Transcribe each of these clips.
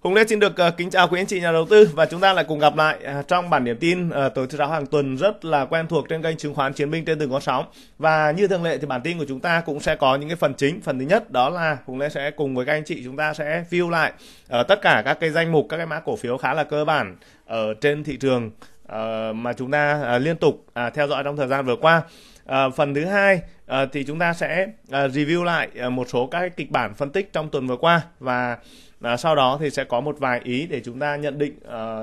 Hùng Lê xin được ờ, kính chào quý anh chị nhà đầu tư và chúng ta lại cùng gặp lại à, trong bản điểm tin tối ờ, thứ sáu hàng tuần rất là quen thuộc trên kênh chứng khoán Chiến binh trên từng con sóng. Và như thường lệ thì bản tin của chúng ta cũng sẽ có những cái phần chính. Phần thứ nhất đó là Hùng Lê sẽ cùng với các anh chị chúng ta sẽ view lại ờ, tất cả các cái danh mục các cái mã cổ phiếu khá là cơ bản ở trên thị trường mà chúng ta liên tục à, theo dõi trong thời gian vừa qua. À, phần thứ hai à, thì chúng ta sẽ à, review lại à, một số các cái kịch bản phân tích trong tuần vừa qua và à, sau đó thì sẽ có một vài ý để chúng ta nhận định à,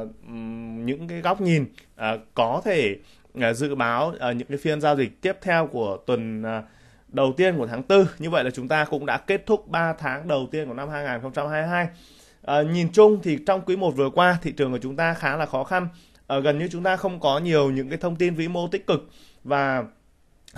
những cái góc nhìn à, có thể à, dự báo à, những cái phiên giao dịch tiếp theo của tuần à, đầu tiên của tháng 4 như vậy là chúng ta cũng đã kết thúc 3 tháng đầu tiên của năm 2022 à, nhìn chung thì trong quý 1 vừa qua thị trường của chúng ta khá là khó khăn à, gần như chúng ta không có nhiều những cái thông tin vĩ mô tích cực và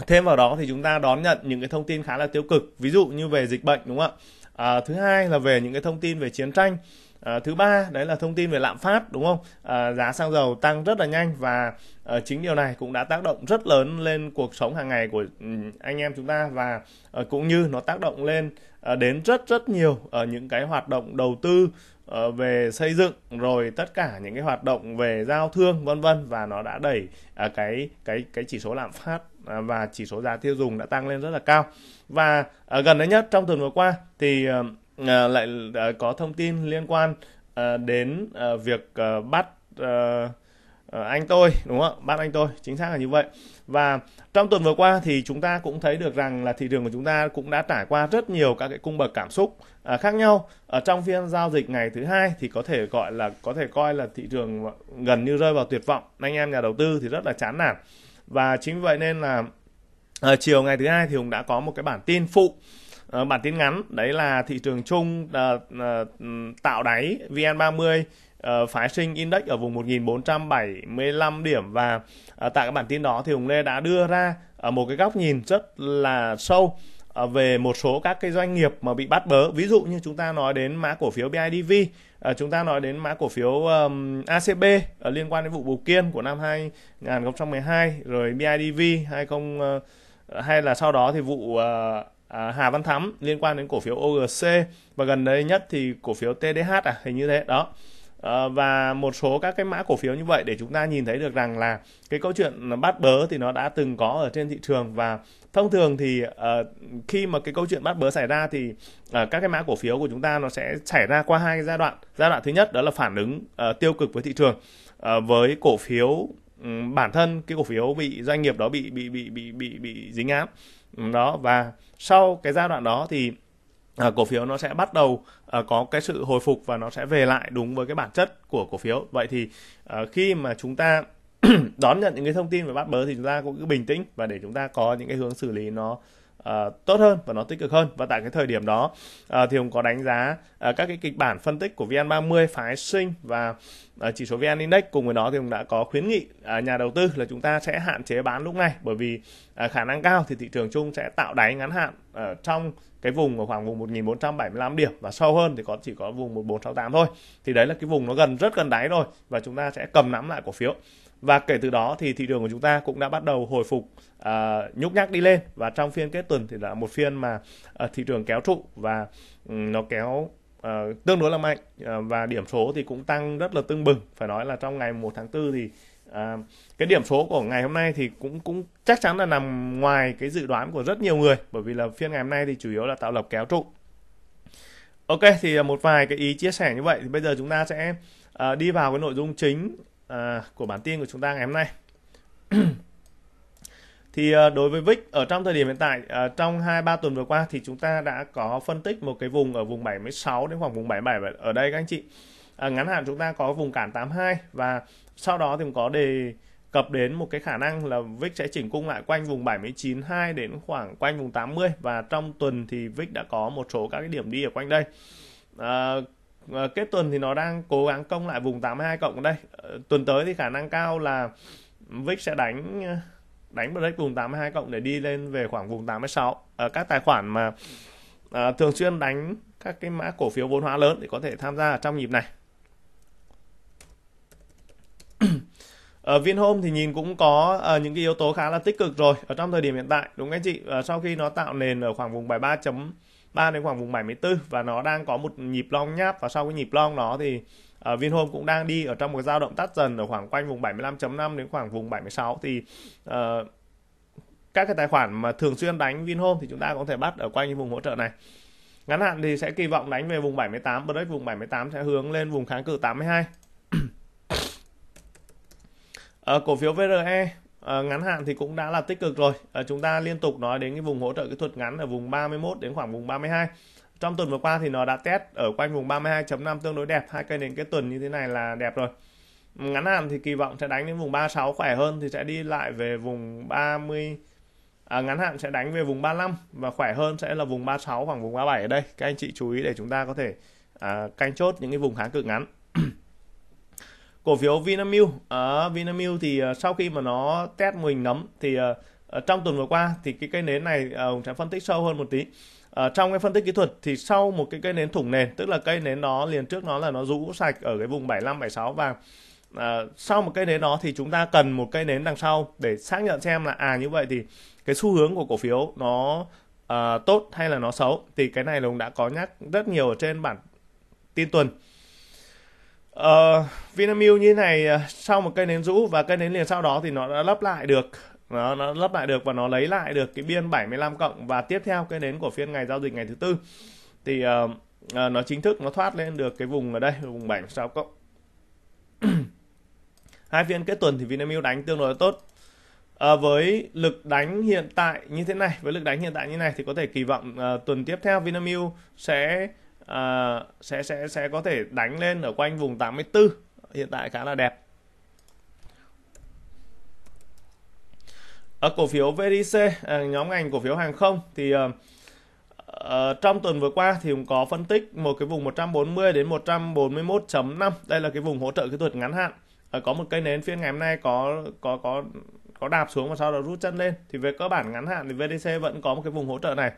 thêm vào đó thì chúng ta đón nhận những cái thông tin khá là tiêu cực ví dụ như về dịch bệnh đúng không ạ à, thứ hai là về những cái thông tin về chiến tranh À, thứ ba đấy là thông tin về lạm phát đúng không? À, giá xăng dầu tăng rất là nhanh và à, chính điều này cũng đã tác động rất lớn lên cuộc sống hàng ngày của ừ, anh em chúng ta và à, cũng như nó tác động lên à, đến rất rất nhiều ở những cái hoạt động đầu tư về xây dựng rồi tất cả những cái hoạt động về giao thương vân vân và nó đã đẩy à, cái cái cái chỉ số lạm phát À, và chỉ số giá tiêu dùng đã tăng lên rất là cao và à, gần đây nhất trong tuần vừa qua thì à, lại có thông tin liên quan đến việc bắt anh tôi đúng không bắt anh tôi chính xác là như vậy và trong tuần vừa qua thì chúng ta cũng thấy được rằng là thị trường của chúng ta cũng đã trải qua rất nhiều các cái cung bậc cảm xúc khác nhau ở trong phiên giao dịch ngày thứ hai thì có thể gọi là có thể coi là thị trường gần như rơi vào tuyệt vọng anh em nhà đầu tư thì rất là chán nản và chính vì vậy nên là à, chiều ngày thứ hai thì hùng đã có một cái bản tin phụ à, bản tin ngắn đấy là thị trường chung à, à, tạo đáy vn 30 Uh, phái sinh index ở vùng 1475 điểm và uh, tại cái bản tin đó thì Hùng Lê đã đưa ra ở một cái góc nhìn rất là sâu À, về một số các cái doanh nghiệp mà bị bắt bớ ví dụ như chúng ta nói đến mã cổ phiếu BIDV à, chúng ta nói đến mã cổ phiếu ACB à, liên quan đến vụ Bù Kiên của năm 2012 rồi BIDV 20 ờ, hay là sau đó thì vụ ờ, Hà Văn Thắm liên quan đến cổ phiếu OGC và gần đây nhất thì cổ phiếu TDH à hình như thế đó Ờ, và một số các cái mã cổ phiếu như vậy để chúng ta nhìn thấy được rằng là cái câu chuyện bắt bớ thì nó đã từng có ở trên thị trường và thông thường thì uh, khi mà cái câu chuyện bắt bớ xảy ra thì uh, các cái mã cổ phiếu của chúng ta nó sẽ xảy ra qua hai giai đoạn giai đoạn thứ nhất đó là phản ứng uh, tiêu cực với thị trường uh, với cổ phiếu um, bản thân cái cổ phiếu bị doanh nghiệp đó bị bị bị bị bị bị dính áp đó và sau cái giai đoạn đó thì à, cổ phiếu nó sẽ bắt đầu à, có cái sự hồi phục và nó sẽ về lại đúng với cái bản chất của cổ phiếu vậy thì à, khi mà chúng ta đón nhận những cái thông tin về bắt bớ thì chúng ta cũng cứ bình tĩnh và để chúng ta có những cái hướng xử lý nó uh, tốt hơn và nó tích cực hơn và tại cái thời điểm đó uh, thì hùng có đánh giá uh, các cái kịch bản phân tích của vn30 phái sinh và uh, chỉ số vn index cùng với đó thì hùng đã có khuyến nghị uh, nhà đầu tư là chúng ta sẽ hạn chế bán lúc này bởi vì uh, khả năng cao thì thị trường chung sẽ tạo đáy ngắn hạn ở uh, trong cái vùng ở khoảng vùng 1475 điểm và sâu hơn thì có chỉ có vùng 1468 thôi thì đấy là cái vùng nó gần rất gần đáy rồi và chúng ta sẽ cầm nắm lại cổ phiếu và kể từ đó thì thị trường của chúng ta cũng đã bắt đầu hồi phục à, nhúc nhắc đi lên và trong phiên kết tuần thì là một phiên mà à, thị trường kéo trụ và um, nó kéo à, tương đối là mạnh à, và điểm số thì cũng tăng rất là tương bừng phải nói là trong ngày 1 tháng 4 thì à, cái điểm số của ngày hôm nay thì cũng cũng chắc chắn là nằm ngoài cái dự đoán của rất nhiều người bởi vì là phiên ngày hôm nay thì chủ yếu là tạo lập kéo trụ ok thì một vài cái ý chia sẻ như vậy thì bây giờ chúng ta sẽ à, đi vào cái nội dung chính à, của bản tin của chúng ta ngày hôm nay thì à, đối với VIX ở trong thời điểm hiện tại à, trong 2 3 tuần vừa qua thì chúng ta đã có phân tích một cái vùng ở vùng 76 đến khoảng vùng 77 ở đây các anh chị. À, ngắn hạn chúng ta có vùng cản 82 và sau đó thì cũng có đề cập đến một cái khả năng là VIX sẽ chỉnh cung lại quanh vùng 79.2 đến khoảng quanh vùng 80 và trong tuần thì VIX đã có một số các cái điểm đi ở quanh đây. À, Ờ, kết tuần thì nó đang cố gắng công lại vùng 82 cộng đây ờ, tuần tới thì khả năng cao là VIX sẽ đánh ờ, đánh break vùng 82 cộng để đi lên về khoảng vùng 86 ở các tài khoản mà thường xuyên đánh các cái mã cổ phiếu vốn hóa lớn thì có thể tham gia trong nhịp này ở Vinhome thì nhìn cũng có uh, những cái yếu tố khá là tích cực rồi ở trong thời điểm hiện tại đúng anh chị uh, sau khi nó tạo nền ở khoảng vùng 73 chấm ba đến khoảng vùng 74 và nó đang có một nhịp long nháp và sau cái nhịp long đó thì uh, Vinhome cũng đang đi ở trong một dao động tắt dần ở khoảng quanh vùng 75.5 đến khoảng vùng 76 thì uh, các cái tài khoản mà thường xuyên đánh Vinhome thì chúng ta có thể bắt ở quanh cái vùng hỗ trợ này ngắn hạn thì sẽ kỳ vọng đánh về vùng 78 break vùng 78 sẽ hướng lên vùng kháng cự 82 ở ờ, cổ phiếu VRE À, ngắn hạn thì cũng đã là tích cực rồi. À, chúng ta liên tục nói đến cái vùng hỗ trợ kỹ thuật ngắn ở vùng 31 đến khoảng vùng 32. Trong tuần vừa qua thì nó đã test ở quanh vùng 32.5 tương đối đẹp, hai cây nến cái tuần như thế này là đẹp rồi. Ngắn hạn thì kỳ vọng sẽ đánh đến vùng 36 khỏe hơn thì sẽ đi lại về vùng 30 à, ngắn hạn sẽ đánh về vùng 35 và khỏe hơn sẽ là vùng 36 khoảng vùng 37 ở đây. Các anh chị chú ý để chúng ta có thể à, canh chốt những cái vùng kháng cự ngắn cổ phiếu Vinamilk à, Vinamilk thì uh, sau khi mà nó test mô hình nấm thì uh, trong tuần vừa qua thì cái cây nến này uh, sẽ phân tích sâu hơn một tí ở trong cái phân tích kỹ thuật thì sau một cái cây nến thủng nền tức là cây nến nó liền trước nó là nó rũ sạch ở cái vùng 75 76 và à, sau một cây nến đó thì chúng ta cần một cây nến đằng sau để xác nhận xem là à như vậy thì cái xu hướng của cổ phiếu nó à, tốt hay là nó xấu thì cái này là cũng đã có nhắc rất nhiều ở trên bản tin tuần uh, Vinamilk như thế này ờ, sau một cây nến rũ và cây nến liền sau đó thì nó đã lấp lại được nó, nó lấp lại được và nó lấy lại được cái biên 75 cộng và tiếp theo cây nến của phiên ngày giao dịch ngày thứ tư thì uh, uh, nó chính thức nó thoát lên được cái vùng ở đây vùng 76 cộng hai phiên kết tuần thì Vinamilk đánh tương đối tốt à, với lực đánh hiện tại như thế này với lực đánh hiện tại như này thì có thể kỳ vọng à, tuần tiếp theo Vinamilk sẽ uh, sẽ sẽ sẽ có thể đánh lên ở quanh vùng 84 hiện tại khá là đẹp ở cổ phiếu VDC à, nhóm ngành cổ phiếu hàng không thì uh, uh, trong tuần vừa qua thì cũng có phân tích một cái vùng 140 đến 141.5 đây là cái vùng hỗ trợ kỹ thuật ngắn hạn uh, có một cây nến phiên ngày hôm nay có có có có đạp xuống và sau đó rút chân lên thì về cơ bản ngắn hạn thì VDC vẫn có một cái vùng hỗ trợ này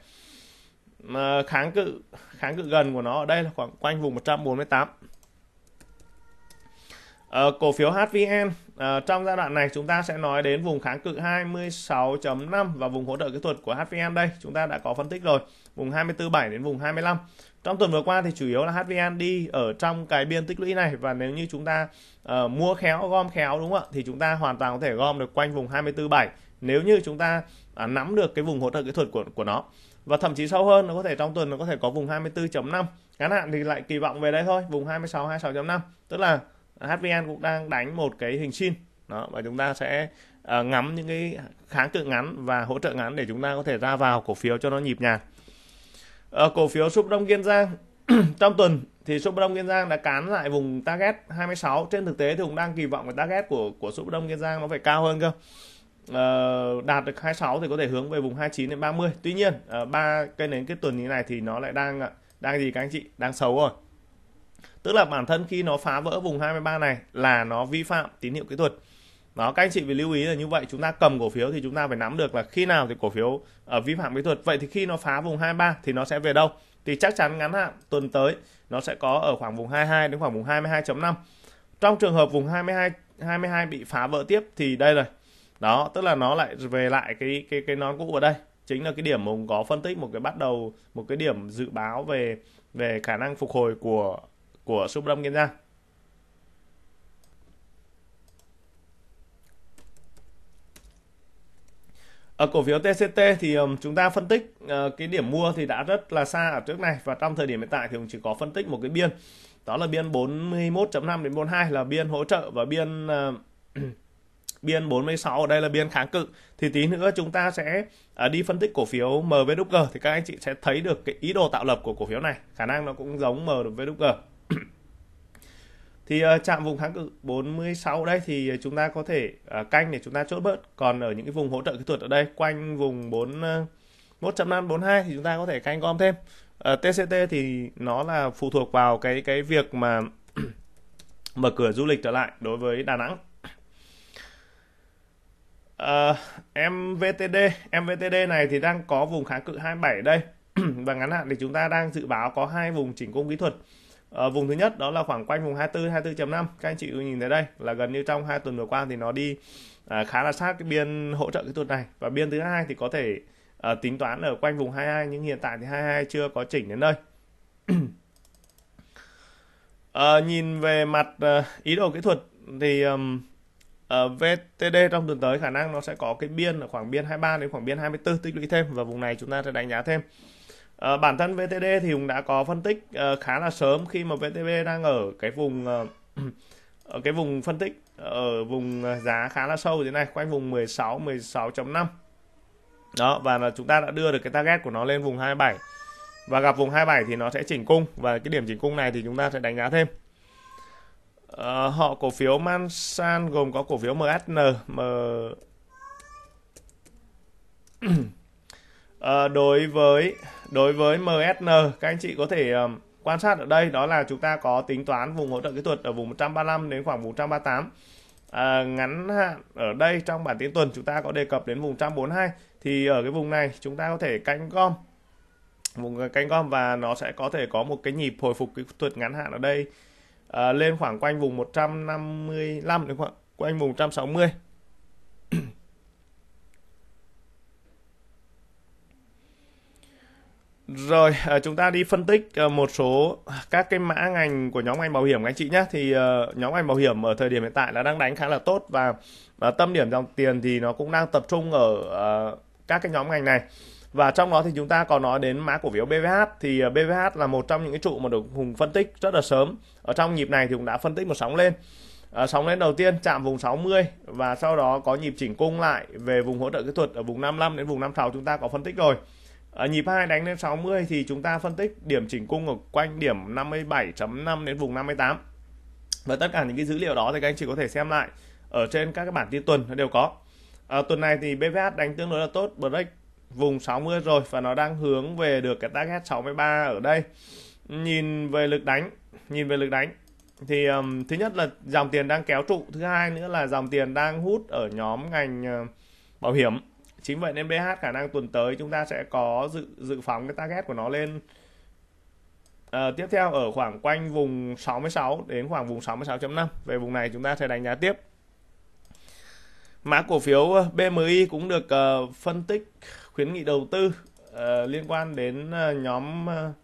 kháng cự kháng cự gần của nó ở đây là khoảng quanh vùng 148 à, ờ, cổ phiếu HVN ờ, trong giai đoạn này chúng ta sẽ nói đến vùng kháng cự 26.5 và vùng hỗ trợ kỹ thuật của HVN đây chúng ta đã có phân tích rồi vùng 24.7 đến vùng 25 trong tuần vừa qua thì chủ yếu là HVN đi ở trong cái biên tích lũy này và nếu như chúng ta uh, mua khéo gom khéo đúng không ạ thì chúng ta hoàn toàn có thể gom được quanh vùng 24.7 nếu như chúng ta uh, nắm được cái vùng hỗ trợ kỹ thuật của của nó và thậm chí sâu hơn nó có thể trong tuần nó có thể có vùng 24.5 ngắn hạn thì lại kỳ vọng về đây thôi vùng 26 26.5 tức là HVN cũng đang đánh một cái hình xin đó và chúng ta sẽ uh, ngắm những cái kháng cự ngắn và hỗ trợ ngắn để chúng ta có thể ra vào cổ phiếu cho nó nhịp nhàng uh, cổ phiếu súp đông kiên giang trong tuần thì súp đông kiên giang đã cán lại vùng target 26 trên thực tế thì cũng đang kỳ vọng về target của của súp đông kiên giang nó phải cao hơn cơ Ờ, đạt được 26 thì có thể hướng về vùng 29 đến 30 tuy nhiên ờ, ba cây nến cái tuần như này thì nó lại đang ờ, đang gì các anh chị đang xấu rồi tức là bản thân khi nó phá vỡ vùng 23 này là nó vi phạm tín hiệu kỹ thuật đó các anh chị phải lưu ý là như vậy chúng ta cầm cổ phiếu thì chúng ta phải nắm được là khi nào thì cổ phiếu ở vi phạm kỹ thuật vậy thì khi nó phá vùng 23 thì nó sẽ về đâu thì chắc chắn ngắn hạn tuần tới nó sẽ có ở khoảng vùng 22 đến khoảng vùng 22.5 trong trường hợp vùng 22 22 bị phá vỡ tiếp thì đây rồi đó tức là nó lại về lại cái cái cái nón cũ ở đây chính là cái điểm mà hùng có phân tích một cái bắt đầu một cái điểm dự báo về về khả năng phục hồi của của Supram Kiên ở cổ phiếu TCT thì um, chúng ta phân tích ờ, cái điểm mua thì đã rất là xa ở trước này và trong thời điểm hiện tại thì cũng chỉ có phân tích một cái biên đó là biên 41.5 đến 42 là biên hỗ trợ và biên ờ, biên 46 ở đây là biên kháng cự thì tí nữa chúng ta sẽ à, đi phân tích cổ phiếu MVG thì các anh chị sẽ thấy được cái ý đồ tạo lập của cổ phiếu này khả năng nó cũng giống MVG thì à, chạm vùng kháng cự 46 đây thì chúng ta có thể à, canh để chúng ta chốt bớt còn ở những cái vùng hỗ trợ kỹ thuật ở đây quanh vùng 41 1.542 thì chúng ta có thể canh gom thêm TCT thì nó là phụ thuộc vào cái cái việc mà mở cửa du lịch trở lại đối với Đà Nẵng uh, MVTD MVTD này thì đang có vùng kháng cự 27 đây và ngắn hạn thì chúng ta đang dự báo có hai vùng chỉnh cung kỹ thuật ở ờ, vùng thứ nhất đó là khoảng quanh vùng 24 24.5 các anh chị nhìn thấy đây là gần như trong hai tuần vừa qua thì nó đi à, khá là sát cái biên hỗ trợ kỹ thuật này và biên thứ hai thì có thể à, tính toán ở quanh vùng 22 nhưng hiện tại thì 22 chưa có chỉnh đến nơi à, ờ, nhìn về mặt à, ý đồ kỹ thuật thì um, Ờ, VTD trong tuần tới khả năng nó sẽ có cái biên ở khoảng biên 23 đến khoảng biên 24 tích lũy thêm và vùng này chúng ta sẽ đánh giá thêm uh, bản thân VTD thì cũng đã có phân tích uh, khá là sớm khi mà VTB đang ở cái vùng uh, ở cái vùng phân tích ở vùng giá khá là sâu thế này quanh vùng 16 16.5 đó và là chúng ta đã đưa được cái target của nó lên vùng 27 và gặp vùng 27 thì nó sẽ chỉnh cung và cái điểm chỉnh cung này thì chúng ta sẽ đánh giá thêm À, họ cổ phiếu Mansan gồm có cổ phiếu MSN, M à, đối với đối với MSN các anh chị có thể um, quan sát ở đây đó là chúng ta có tính toán vùng hỗ trợ kỹ thuật ở vùng 135 đến khoảng vùng 138 à, ngắn hạn ở đây trong bản tin tuần chúng ta có đề cập đến vùng 142 thì ở cái vùng này chúng ta có thể canh gom vùng canh gom và nó sẽ có thể có một cái nhịp hồi phục kỹ thuật ngắn hạn ở đây à, lên khoảng quanh vùng 155 đúng không ạ quanh vùng 160 Rồi, ờ, chúng ta đi phân tích ờ, một số các cái mã ngành của nhóm ngành bảo hiểm các anh chị nhé. Thì nhóm ngành bảo hiểm ở thời điểm hiện tại là đang đánh khá là tốt và tâm điểm dòng tiền thì nó cũng đang tập trung ở các cái nhóm ngành này và trong đó thì chúng ta còn nói đến mã cổ phiếu BVH thì ờ, BVH là một trong những cái trụ mà được Hùng phân tích rất là sớm ở trong nhịp này thì cũng đã phân tích một sóng lên à, sóng lên đầu tiên chạm vùng 60 và sau đó có nhịp chỉnh cung lại về vùng hỗ trợ kỹ thuật ở vùng 55 đến vùng 56 chúng ta có phân tích rồi ở nhịp 2 đánh lên 60 thì chúng ta phân tích điểm chỉnh cung ở quanh điểm 57.5 đến vùng 58 và tất cả những cái dữ liệu đó thì các anh chị có thể xem lại ở trên các cái bản tin tuần nó đều có à, tuần này thì BVH đánh tương đối là tốt break vùng 60 rồi và nó đang hướng về được cái target 63 ở đây nhìn về lực đánh nhìn về lực đánh thì um, thứ nhất là dòng tiền đang kéo trụ thứ hai nữa là dòng tiền đang hút ở nhóm ngành uh, bảo hiểm chính vậy nên BH khả năng tuần tới chúng ta sẽ có dự dự phóng cái target của nó lên uh, tiếp theo ở khoảng quanh vùng 66 đến khoảng vùng 66.5 về vùng này chúng ta sẽ đánh giá tiếp mã cổ phiếu ờ, BMI cũng được uh, phân tích khuyến nghị đầu tư uh, liên quan đến uh, nhóm uh,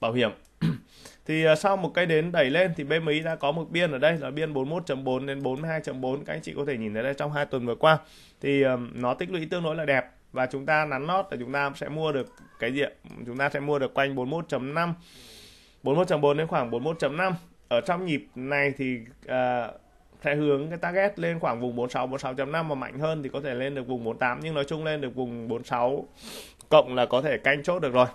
bảo hiểm thì uh, sau một cây đến đẩy lên thì BMI đã có một biên ở đây là biên 41.4 đến 42.4 các anh chị có thể nhìn thấy đây trong hai tuần vừa qua thì uh, nó tích lũy tương đối là đẹp và chúng ta nắn nót là chúng ta sẽ mua được cái gì chúng ta sẽ mua được quanh 41.5 41.4 đến khoảng 41.5 ở trong nhịp này thì uh, sẽ hướng cái target lên khoảng vùng 46 46.5 mà mạnh hơn thì có thể lên được vùng 48 nhưng nói chung lên được vùng 46 cộng là có thể canh chốt được rồi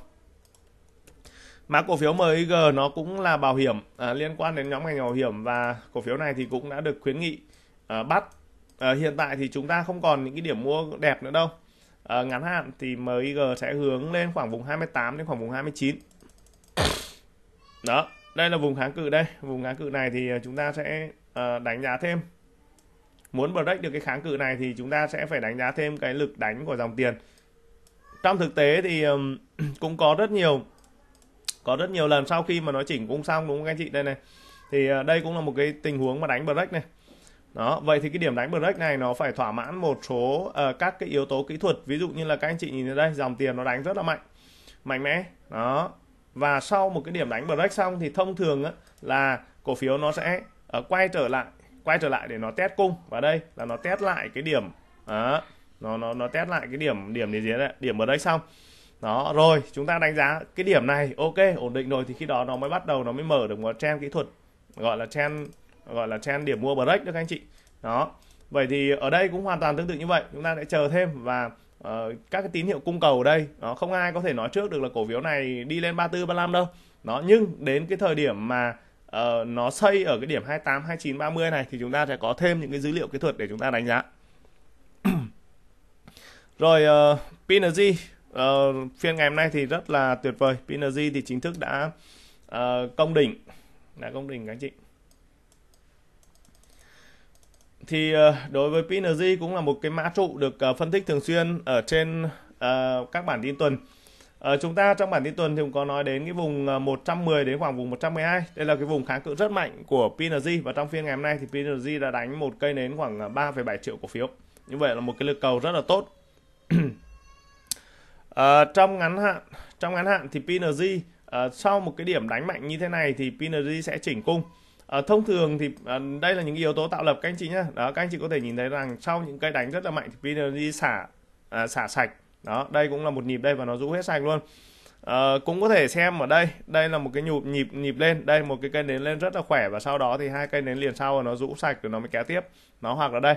mã cổ phiếu MIG nó cũng là bảo hiểm à, liên quan đến nhóm ngành bảo hiểm và cổ phiếu này thì cũng đã được khuyến nghị à, bắt à, hiện tại thì chúng ta không còn những cái điểm mua đẹp nữa đâu à, ngắn hạn thì MIG sẽ hướng lên khoảng vùng 28 đến khoảng vùng 29 đó đây là vùng kháng cự đây vùng kháng cự này thì à, chúng ta sẽ Ờ, đánh giá thêm muốn break được cái kháng cự này thì chúng ta sẽ phải đánh giá thêm cái lực đánh của dòng tiền trong thực tế thì cũng có rất nhiều có rất nhiều lần sau khi mà nó chỉnh cung xong đúng không các anh chị đây này thì ờ, đây cũng là một cái tình huống mà đánh break này đó vậy thì cái điểm đánh break này nó phải thỏa mãn một số uh, các cái yếu tố kỹ thuật ví dụ như là các anh chị nhìn thấy đây dòng tiền nó đánh rất là mạnh mạnh mẽ đó và sau một cái điểm đánh break xong thì thông thường á, là cổ phiếu nó sẽ Ờ, quay trở lại quay trở lại để nó test cung và đây là nó test lại cái điểm đó, nó nó nó test lại cái điểm điểm gì đấy điểm ở đây xong đó rồi chúng ta đánh giá cái điểm này ok ổn định rồi thì khi đó nó mới bắt đầu nó mới mở được một trend kỹ thuật gọi là trend gọi là trend điểm mua break được anh chị đó vậy thì ở đây cũng hoàn toàn tương tự như vậy chúng ta sẽ chờ thêm và uh, các cái tín hiệu cung cầu ở đây nó không ai có thể nói trước được là cổ phiếu này đi lên 34 35 đâu nó nhưng đến cái thời điểm mà uh, nó xây ở cái điểm 28, 29, 30 này thì chúng ta sẽ có thêm những cái dữ liệu kỹ thuật để chúng ta đánh giá. Rồi uh, ờ, PNG uh, ờ, phiên ngày hôm nay thì rất là tuyệt vời. PNG thì chính thức đã uh, công đỉnh, đã công đỉnh các anh chị. Thì uh, đối với PNG cũng là một cái mã trụ được uh, phân tích thường xuyên ở trên uh, các bản tin tuần ở ờ, chúng ta trong bản tin tuần thì cũng có nói đến cái vùng 110 ờ, đến khoảng vùng 112. Đây là cái vùng kháng cự rất mạnh của PNG và trong phiên ngày hôm nay thì PNG đã đánh một cây nến khoảng 3,7 ờ, triệu cổ phiếu. Như vậy là một cái lực cầu rất là tốt. ờ, trong ngắn hạn, trong ngắn hạn thì PNG uh, sau một cái điểm đánh mạnh như thế này thì PNG sẽ chỉnh cung. À, thông thường thì à, đây là những yếu tố tạo lập các anh chị nhé đó các anh chị có thể nhìn thấy rằng sau những cây đánh rất là mạnh thì PNG xả à, xả sạch đó đây cũng là một nhịp đây và nó rũ hết sạch luôn à, cũng có thể xem ở đây đây là một cái nhịp nhịp nhịp lên đây một cái cây nến lên rất là khỏe và sau đó thì hai cây nến liền sau và nó rũ sạch rồi nó mới kéo tiếp nó hoặc là đây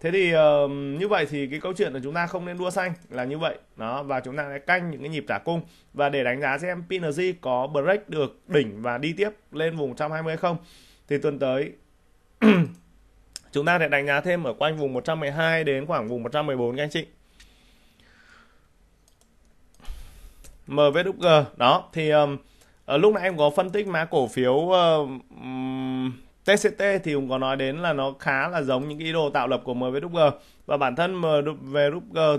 thế thì uh, như vậy thì cái câu chuyện là chúng ta không nên đua xanh là như vậy đó và chúng ta sẽ canh những cái nhịp trả cung và để đánh giá xem PNG có break được đỉnh và đi tiếp lên vùng 120 không thì tuần tới chúng ta sẽ đánh giá thêm ở quanh vùng 112 đến khoảng vùng 114 các anh chị MVG đó thì um, ờ, lúc nãy em có phân tích mã cổ phiếu uh, ờ, um, TCT thì cũng có nói đến là nó khá là giống những cái đồ tạo lập của MVG và bản thân MVG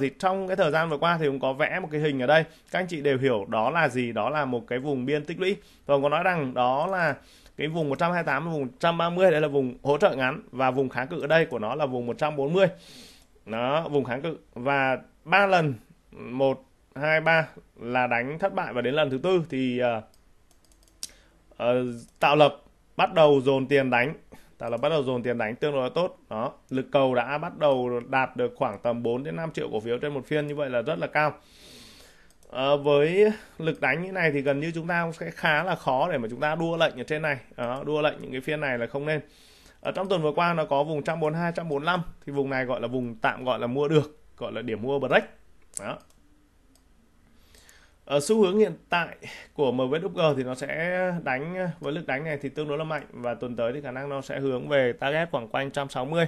thì trong cái thời gian vừa qua thì cũng có vẽ một cái hình ở đây các anh chị đều hiểu đó là gì đó là một cái vùng biên tích lũy và có nói rằng đó là cái vùng 128 vùng 130 đây là vùng hỗ trợ ngắn và vùng kháng cự ở đây của nó là vùng 140 nó vùng kháng cự và ba lần một hai ba là đánh thất bại và đến lần thứ tư thì uh, uh, tạo lập bắt đầu dồn tiền đánh tạo lập bắt đầu dồn tiền đánh tương đối là tốt đó lực cầu đã bắt đầu đạt được khoảng tầm 4 đến 5 triệu cổ phiếu trên một phiên như vậy là rất là cao à, với lực đánh như này thì gần như chúng ta cũng sẽ khá là khó để mà chúng ta đua lệnh ở trên này đó, đua lệnh những cái phiên này là không nên ở trong tuần vừa qua nó có vùng 142 145 thì vùng này gọi là vùng tạm gọi là mua được gọi là điểm mua break đó ở ờ, xu hướng hiện tại của MWG thì nó sẽ đánh với lực đánh này thì tương đối là mạnh và tuần tới thì khả năng nó sẽ hướng về target khoảng quanh 160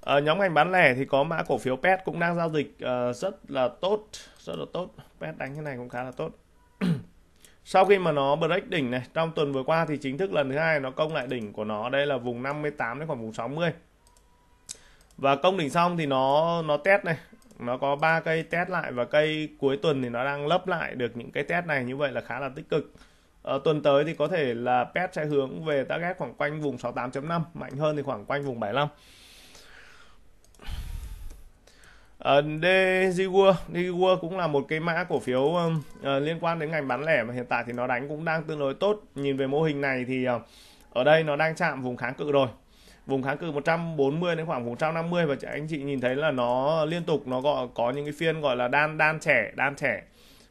ở ờ, nhóm ngành bán lẻ thì có mã cổ phiếu PET cũng đang giao dịch ờ, rất là tốt rất là tốt PET đánh thế này cũng khá là tốt sau khi mà nó break đỉnh này trong tuần vừa qua thì chính thức lần thứ hai nó công lại đỉnh của nó đây là vùng 58 đến khoảng vùng 60 và công đỉnh xong thì nó nó test này nó có ba cây test lại và cây cuối tuần thì nó đang lấp lại được những cái test này như vậy là khá là tích cực ở ờ, tuần tới thì có thể là pet sẽ hướng về target khoảng quanh vùng 68.5 mạnh hơn thì khoảng quanh vùng 75 Uh, DGW, cũng là một cái mã cổ phiếu ờ, liên quan đến ngành bán lẻ mà hiện tại thì nó đánh cũng đang tương đối tốt. Nhìn về mô hình này thì ờ, ở đây nó đang chạm vùng kháng cự rồi vùng kháng cự 140 đến khoảng 150 và anh chị nhìn thấy là nó liên tục nó gọi có những cái phiên gọi là đan đan trẻ đan trẻ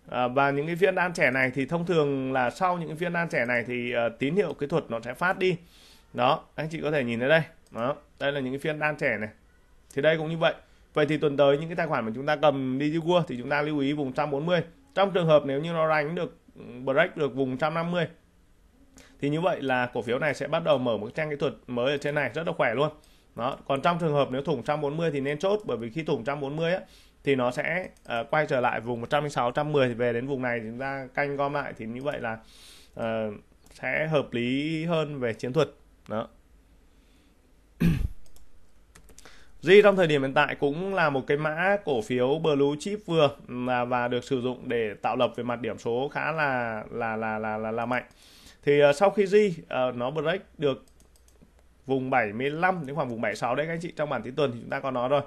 à, và những cái phiên đan trẻ này thì thông thường là sau những cái phiên đan trẻ này thì uh, tín hiệu kỹ thuật nó sẽ phát đi đó anh chị có thể nhìn thấy đây đó đây là những cái phiên đan trẻ này thì đây cũng như vậy vậy thì tuần tới những cái tài khoản mà chúng ta cầm đi cua thì chúng ta lưu ý vùng 140 trong trường hợp nếu như nó đánh được ừ, break được vùng 150 thì như vậy là cổ phiếu này sẽ bắt đầu mở một trang kỹ thuật mới ở trên này rất là khỏe luôn đó còn trong trường hợp nếu thủng 140 thì nên chốt bởi vì khi thủng 140 á, thì nó sẽ uh, quay trở lại vùng 106 110 thì về đến vùng này chúng ta canh gom lại thì như vậy là uh, sẽ hợp lý hơn về chiến thuật đó Ri trong thời điểm hiện tại cũng là một cái mã cổ phiếu blue chip vừa và được sử dụng để tạo lập về mặt điểm số khá là là là là là, là mạnh thì uh, sau khi di uh, à, nó break được vùng 75 đến khoảng vùng 76 đấy các anh chị trong bản tin tuần thì chúng ta có nói rồi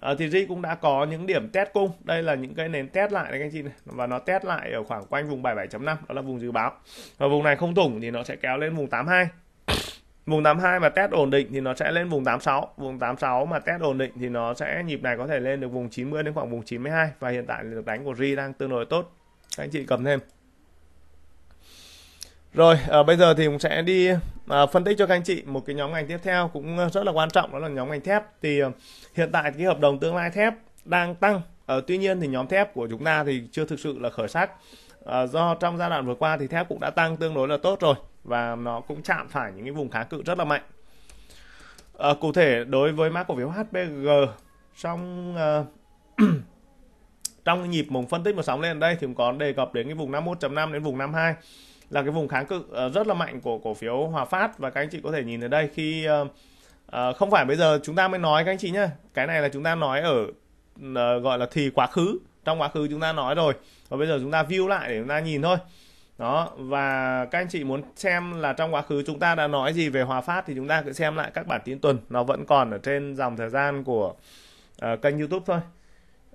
à, thì di cũng đã có những điểm test cung đây là những cái nền test lại đấy các anh chị này. và nó test lại ở khoảng quanh vùng 77.5 đó là vùng dự báo và vùng này không thủng thì nó sẽ kéo lên vùng 82 vùng 82 mà test ổn định thì nó sẽ lên vùng 86 vùng 86 mà test ổn định thì nó sẽ nhịp này có thể lên được vùng 90 đến khoảng vùng 92 và hiện tại lực đánh của Ri đang tương đối tốt các anh chị cầm thêm rồi, à, bây giờ thì cũng sẽ đi à, phân tích cho các anh chị một cái nhóm ngành tiếp theo cũng ờ, rất là quan trọng đó là nhóm ngành thép. Thì à, hiện tại cái hợp đồng tương lai thép đang tăng. À, tuy nhiên thì nhóm thép của chúng ta thì chưa thực sự là khởi sắc. À, do trong giai đoạn vừa qua thì thép cũng đã tăng tương đối là tốt rồi và nó cũng chạm phải những cái vùng kháng cự rất là mạnh. À, cụ thể đối với mã cổ phiếu HPG trong uh, trong cái nhịp mùng phân tích một sóng lên đây thì cũng có đề cập đến cái vùng 51.5 đến vùng 52 là cái vùng kháng cự ờ, rất là mạnh của cổ phiếu Hòa Phát và các anh chị có thể nhìn ở đây khi ờ, ờ, không phải bây giờ chúng ta mới nói các anh chị nhá cái này là chúng ta nói ở gọi là thì quá khứ trong quá khứ chúng ta nói rồi và bây giờ chúng ta view lại để chúng ta nhìn thôi đó và các anh chị muốn xem là trong quá khứ chúng ta đã nói gì về Hòa Phát thì chúng ta cứ xem lại các bản tin tuần nó vẫn còn ở trên dòng thời gian của uh, kênh YouTube thôi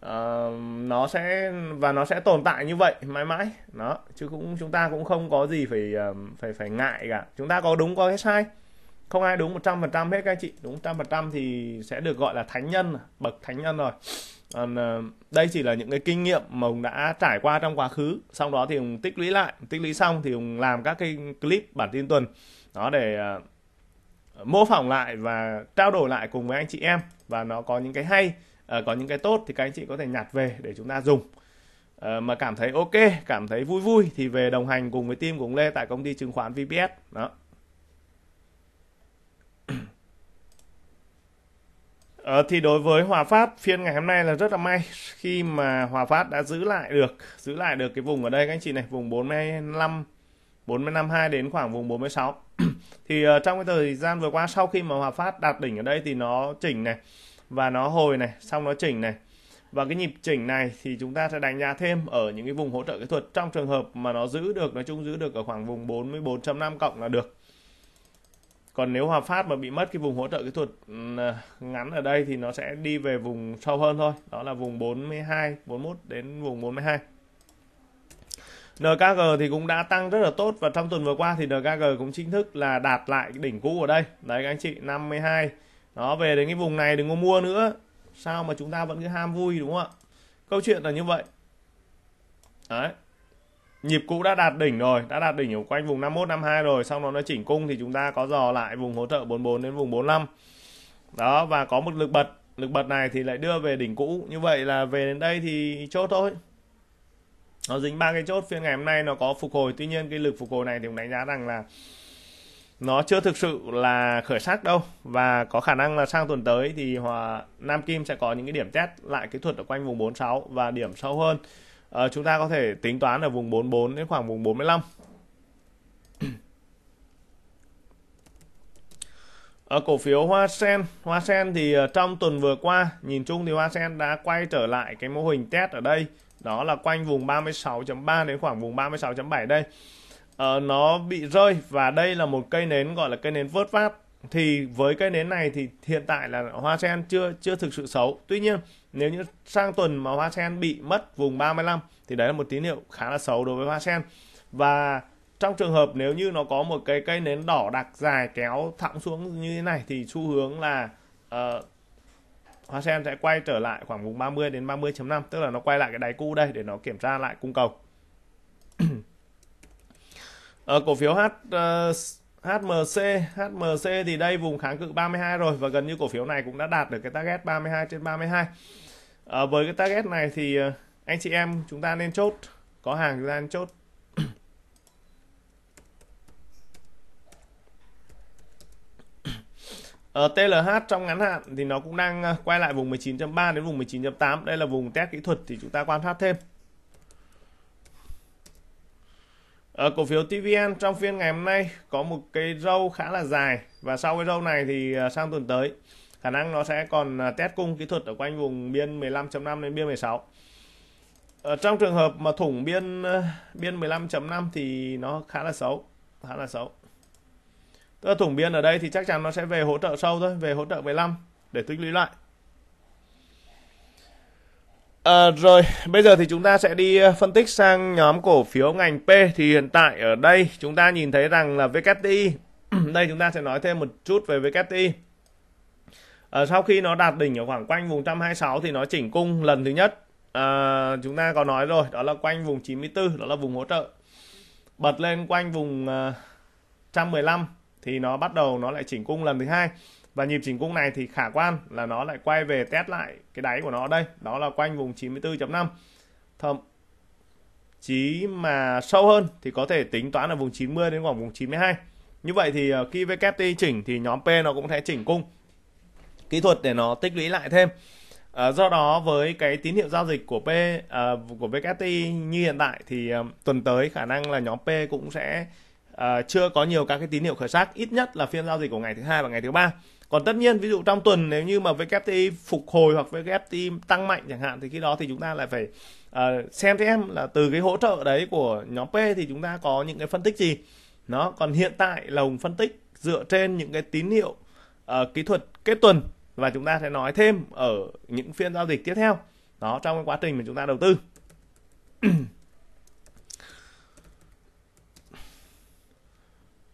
Ờ, nó sẽ và nó sẽ tồn tại như vậy mãi mãi nó chứ cũng chúng ta cũng không có gì phải uh, phải phải ngại cả chúng ta có đúng có cái sai không ai đúng 100% hết các anh chị đúng 100% thì sẽ được gọi là thánh nhân bậc thánh nhân rồi còn uh, đây chỉ là những cái kinh nghiệm mà ông đã trải qua trong quá khứ sau đó thì ông tích lũy lại tích lũy xong thì ông làm các cái clip bản tin tuần đó để uh, mô phỏng lại và trao đổi lại cùng với anh chị em và nó có những cái hay Ờ, có những cái tốt thì các anh chị có thể nhặt về để chúng ta dùng à, mà cảm thấy ok cảm thấy vui vui thì về đồng hành cùng với team cùng lê tại công ty chứng khoán vps đó Ờ, thì đối với Hòa Phát phiên ngày hôm nay là rất là may khi mà Hòa Phát đã giữ lại được giữ lại được cái vùng ở đây các anh chị này vùng 45 452 đến khoảng vùng 46 thì uh, trong cái thời gian vừa qua sau khi mà Hòa Phát đạt đỉnh ở đây thì nó chỉnh này và nó hồi này xong nó chỉnh này và cái nhịp chỉnh này thì chúng ta sẽ đánh giá thêm ở những cái vùng hỗ trợ kỹ thuật trong trường hợp mà nó giữ được nói chung giữ được ở khoảng vùng 44.5 cộng là được còn nếu Hòa Phát mà bị mất cái vùng hỗ trợ kỹ thuật ừ, ngắn ở đây thì nó sẽ đi về vùng sâu hơn thôi đó là vùng 42 41 đến vùng 42 NKG thì cũng đã tăng rất là tốt và trong tuần vừa qua thì NKG cũng chính thức là đạt lại đỉnh cũ ở đây đấy các anh chị 52 đó về đến cái vùng này đừng có mua nữa sao mà chúng ta vẫn cứ ham vui đúng không ạ câu chuyện là như vậy đấy nhịp cũ đã đạt đỉnh rồi đã đạt đỉnh ở quanh vùng 51 52 rồi xong nó nó chỉnh cung thì chúng ta có dò lại vùng hỗ trợ 44 đến vùng 45 đó và có một lực bật lực bật này thì lại đưa về đỉnh cũ như vậy là về đến đây thì chốt thôi nó dính ba cái chốt phiên ngày hôm nay nó có phục hồi tuy nhiên cái lực phục hồi này thì cũng đánh giá rằng là nó chưa thực sự là khởi sắc đâu và có khả năng là sang tuần tới thì Hòa Nam Kim sẽ có những cái điểm test lại kỹ thuật ở quanh vùng 46 và điểm sâu hơn. À, chúng ta có thể tính toán ở vùng 44 đến khoảng vùng 45. Ở cổ phiếu Hoa Sen, Hoa Sen thì ờ, trong tuần vừa qua nhìn chung thì Hoa Sen đã quay trở lại cái mô hình test ở đây, đó là quanh vùng 36.3 đến khoảng vùng 36.7 đây uh, nó bị rơi và đây là một cây nến gọi là cây nến vớt vát thì với cây nến này thì hiện tại là hoa sen chưa chưa thực sự xấu tuy nhiên nếu như sang tuần mà hoa sen bị mất vùng 35 thì đấy là một tín hiệu khá là xấu đối với hoa sen và trong trường hợp nếu như nó có một cái cây nến đỏ đặc dài kéo thẳng xuống như thế này thì xu hướng là uh, hoa sen sẽ quay trở lại khoảng vùng 30 đến 30.5 tức là nó quay lại cái đáy cũ đây để nó kiểm tra lại cung cầu ở ờ, cổ phiếu H uh, ờ, HMC, HMC thì đây vùng kháng cự 32 rồi và gần như cổ phiếu này cũng đã đạt được cái target 32 trên 32. À, ờ, với cái target này thì anh chị em chúng ta nên chốt, có hàng chúng ta nên chốt. Ở TLH trong ngắn hạn thì nó cũng đang quay lại vùng 19.3 đến vùng 19.8. Đây là vùng test kỹ thuật thì chúng ta quan sát thêm. Ở ờ, cổ phiếu TVN trong phiên ngày hôm nay có một cái râu khá là dài và sau cái râu này thì ờ, sang tuần tới khả năng nó sẽ còn ờ, test cung kỹ thuật ở quanh vùng biên 15.5 đến biên 16. Ở trong trường hợp mà thủng biên biên 15.5 thì nó khá là xấu, khá là xấu. Tức là thủng biên ở đây thì chắc chắn nó sẽ về hỗ trợ sâu thôi, về hỗ trợ 15 để tích lũy lại. À, rồi, bây giờ thì chúng ta sẽ đi ờ, phân tích sang nhóm cổ phiếu ngành P thì hiện tại ở đây chúng ta nhìn thấy rằng là VKTI. đây chúng ta sẽ nói thêm một chút về VKTI. À, ờ, sau khi nó đạt đỉnh ở khoảng quanh vùng 126 thì nó chỉnh cung lần thứ nhất. À, chúng ta có nói rồi, đó là quanh vùng 94, đó là vùng hỗ trợ. Bật lên quanh vùng uh, 115 thì nó bắt đầu nó lại chỉnh cung lần thứ hai và nhịp chỉnh cung này thì khả quan là nó lại quay về test lại cái đáy của nó đây đó là quanh vùng 94.5 thậm chí mà sâu hơn thì có thể tính toán ở vùng 90 đến khoảng vùng 92 như vậy thì ờ, khi VKT chỉnh thì nhóm P nó cũng sẽ chỉnh cung kỹ thuật để nó tích lũy lại thêm ờ, do đó với cái tín hiệu giao dịch của P ờ, của VKT như hiện tại thì tuần tới khả năng là nhóm P cũng sẽ chưa có nhiều các cái tín hiệu khởi sắc ít nhất là phiên giao dịch của ngày thứ hai và ngày thứ ba còn tất nhiên ví dụ trong tuần nếu như mà WTI phục hồi hoặc WTI tăng mạnh chẳng hạn thì khi đó thì chúng ta lại phải uh, xem thêm là từ cái hỗ trợ đấy của nhóm P thì chúng ta có những cái phân tích gì nó còn hiện tại lồng phân tích dựa trên những cái tín hiệu uh, kỹ thuật kết tuần và chúng ta sẽ nói thêm ở những phiên giao dịch tiếp theo đó trong cái quá trình mà chúng ta đầu tư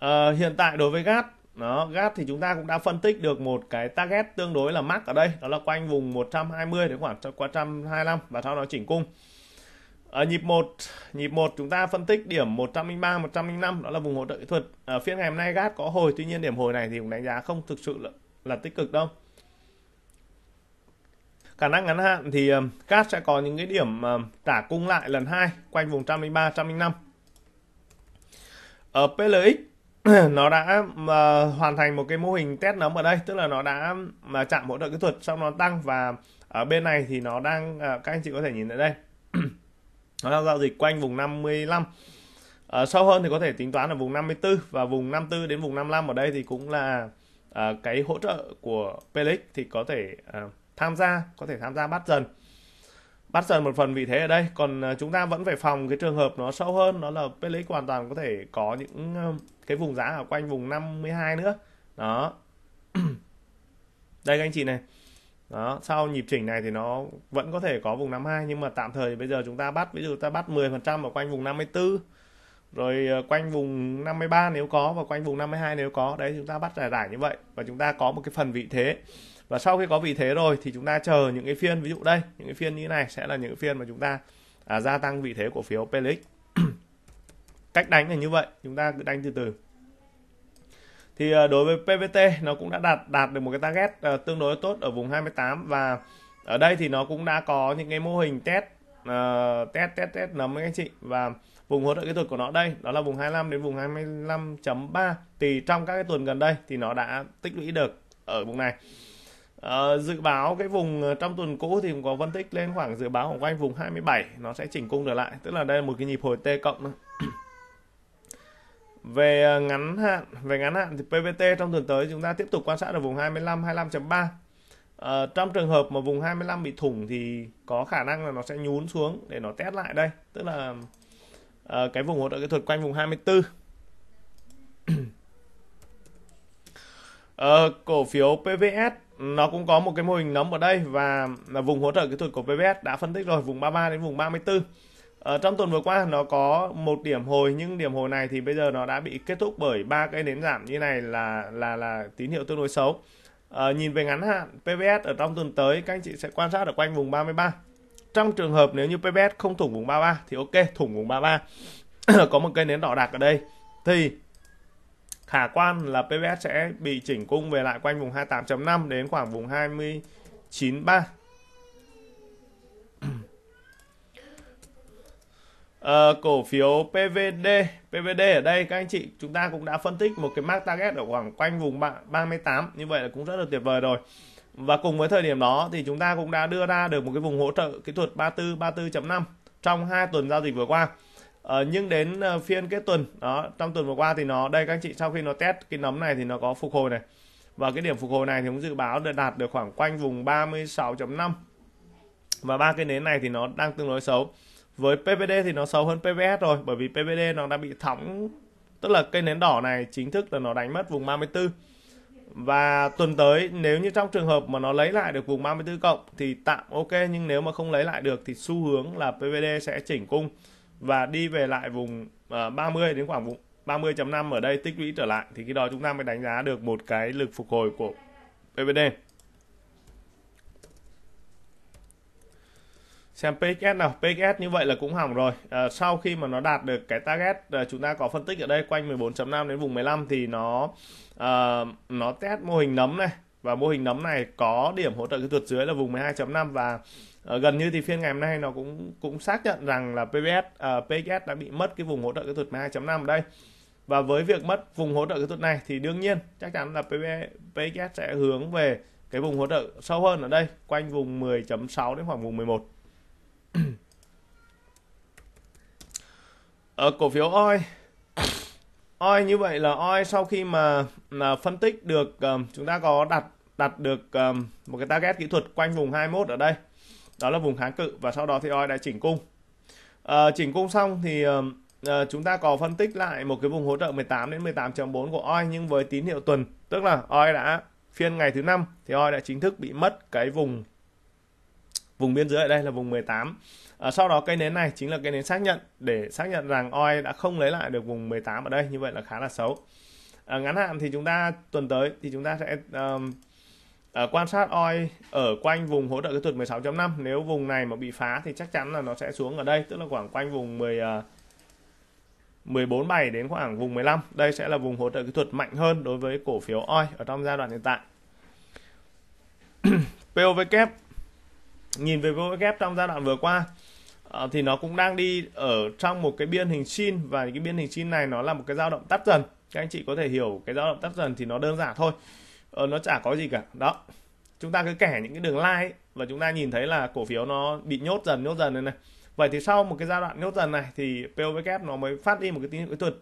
uh, hiện tại đối với GAT đó, GAT thì chúng ta cũng đã phân tích được một cái target tương đối là mắc ở đây, đó là quanh vùng 120 đến khoảng 125 và sau đó chỉnh cung. Ở nhịp 1, nhịp 1 chúng ta phân tích điểm 103 105 đó là vùng hỗ trợ kỹ thuật. Ở phiên ngày hôm nay GAT có hồi, tuy nhiên điểm hồi này thì cũng đánh giá không thực sự là, là tích cực đâu. Khả năng ngắn hạn thì ờ, GAT sẽ có những cái điểm ờ, trả cung lại lần hai quanh vùng 103 105. Ở PLX nó đã uh, hoàn thành một cái mô hình test nấm ở đây tức là nó đã mà chạm hỗ trợ kỹ thuật xong nó tăng và ở bên này thì nó đang uh, các anh chị có thể nhìn ở đây nó đang giao dịch quanh vùng 55 uh, ờ, sâu hơn thì có thể tính toán ở vùng 54 và vùng 54 đến vùng 55 ở đây thì cũng là uh, cái hỗ trợ của Pelix thì có thể uh, tham gia có thể tham gia bắt dần bắt dần một phần vị thế ở đây còn à, chúng ta vẫn phải phòng cái trường hợp nó sâu hơn đó là Pelic hoàn toàn có thể có những à, cái vùng giá ở quanh vùng 52 nữa đó đây các anh chị này đó sau nhịp chỉnh này thì nó vẫn có thể có vùng 52 nhưng mà tạm thời bây giờ chúng ta bắt ví dụ ta bắt 10 phần trăm ở quanh vùng 54 rồi à, quanh vùng 53 nếu có và quanh vùng 52 nếu có đấy chúng ta bắt giải giải như vậy và chúng ta có một cái phần vị thế và sau khi có vị thế rồi thì chúng ta chờ những cái phiên ví dụ đây những cái phiên như này sẽ là những cái phiên mà chúng ta à, gia tăng vị thế cổ phiếu PLX cách đánh là như vậy chúng ta cứ đánh từ từ thì à, đối với PVT nó cũng đã đạt đạt được một cái target à, tương đối tốt ở vùng 28 và ở đây thì nó cũng đã có những cái mô hình test uh, test test test nấm các anh chị và vùng hỗ trợ kỹ thuật của nó đây đó là vùng 25 đến vùng 25.3 thì trong các cái tuần gần đây thì nó đã tích lũy được ở vùng này Uh, dự báo cái vùng ờ, trong tuần cũ thì cũng có phân tích lên khoảng dự báo của anh vùng 27 nó sẽ chỉnh cung trở lại tức là đây là một cái nhịp hồi T cộng nữa. về ờ, ngắn hạn về ngắn hạn thì PVT trong tuần tới chúng ta tiếp tục quan sát ở vùng 25 25.3 à, uh, trong trường hợp mà vùng 25 bị thủng thì có khả năng là nó sẽ nhún xuống để nó test lại đây tức là uh, cái vùng hỗ trợ kỹ thuật quanh vùng 24 à, uh, cổ phiếu PVS nó cũng có một cái mô hình nấm ở đây và là vùng hỗ trợ kỹ thuật của PVS đã phân tích rồi vùng 33 đến vùng 34 ở ờ, trong tuần vừa qua nó có một điểm hồi nhưng điểm hồi này thì bây giờ nó đã bị kết thúc bởi ba cái nến giảm như này là là là tín hiệu tương đối xấu à, nhìn về ngắn hạn PVS ở trong tuần tới các anh chị sẽ quan sát ở quanh vùng 33 trong trường hợp nếu như PVS không thủng vùng 33 thì ok thủng vùng 33 có một cây nến đỏ đặc ở đây thì khả quan là PVS sẽ bị chỉnh cung về lại quanh vùng 28.5 đến khoảng vùng 29.3. Uh, ờ, cổ phiếu PVD PVD ở đây các anh chị chúng ta cũng đã phân tích một cái mark target ở khoảng quanh vùng 38 như vậy là cũng rất là tuyệt vời rồi và cùng với thời điểm đó thì chúng ta cũng đã đưa ra được một cái vùng hỗ trợ kỹ thuật 34 34.5 trong hai tuần giao dịch vừa qua Ờ, nhưng đến ờ, phiên cái tuần đó trong tuần vừa qua thì nó đây các chị sau khi nó test cái nấm này thì nó có phục hồi này và cái điểm phục hồi này thì cũng dự báo được đạt được khoảng quanh vùng 36.5 và ba cái nến này thì nó đang tương đối xấu với PVD thì nó xấu hơn PVS rồi bởi vì PVD nó đã bị thỏng tức là cây nến đỏ này chính thức là nó đánh mất vùng 34 và tuần tới nếu như trong trường hợp mà nó lấy lại được vùng 34 cộng thì tạm ok nhưng nếu mà không lấy lại được thì xu hướng là PVD sẽ chỉnh cung và đi về lại vùng uh, ờ, 30 đến khoảng vùng 30.5 ở đây tích lũy trở lại thì khi đó chúng ta mới đánh giá được một cái lực phục hồi của PVD. Xem PXS nào, PXS như vậy là cũng hỏng rồi. À, sau khi mà nó đạt được cái target à, chúng ta có phân tích ở đây quanh 14.5 đến vùng 15 thì nó à, nó test mô hình nấm này và mô hình nấm này có điểm hỗ trợ kỹ thuật dưới là vùng 12.5 và Ờ, gần như thì phiên ngày hôm nay nó cũng cũng xác nhận rằng là PBS uh, à, PXS đã bị mất cái vùng hỗ trợ kỹ thuật 12.5 ở đây và với việc mất vùng hỗ trợ kỹ thuật này thì đương nhiên chắc chắn là PXS sẽ hướng về cái vùng hỗ trợ sâu hơn ở đây quanh vùng 10.6 đến khoảng vùng 11 ở ờ, cổ phiếu OI OI như vậy là OI sau khi mà, mà phân tích được um, chúng ta có đặt đặt được um, một cái target kỹ thuật quanh vùng 21 ở đây đó là vùng kháng cự và sau đó thì OI đã chỉnh cung à, chỉnh cung xong thì à, chúng ta có phân tích lại một cái vùng hỗ trợ 18 đến 18.4 của OI nhưng với tín hiệu tuần tức là OI đã phiên ngày thứ năm thì OI đã chính thức bị mất cái vùng vùng biên giới ở đây là vùng 18 à, ờ, sau đó cây nến này chính là cây nến xác nhận để xác nhận rằng OI đã không lấy lại được vùng 18 ở đây như vậy là khá là xấu à, ngắn hạn thì chúng ta tuần tới thì chúng ta sẽ um, à, quan sát oi ở quanh vùng hỗ trợ kỹ thuật 16.5 nếu vùng này mà bị phá thì chắc chắn là nó sẽ xuống ở đây tức là khoảng quanh vùng 10 uh, 14 7 đến khoảng vùng 15 đây sẽ là vùng hỗ trợ kỹ thuật mạnh hơn đối với cổ phiếu oi ở trong giai đoạn hiện tại POVK nhìn về POVK trong giai đoạn vừa qua à, thì nó cũng đang đi ở trong một cái biên hình xin và cái biên hình xin này nó là một cái dao động tắt dần các anh chị có thể hiểu cái dao động tắt dần thì nó đơn giản thôi ờ, nó chả có gì cả đó chúng ta cứ kẻ những cái đường line và chúng ta nhìn thấy là cổ phiếu nó bị nhốt dần nhốt dần này này vậy thì sau một cái giai đoạn nhốt dần này thì POVK nó mới phát đi một cái tín hiệu kỹ thuật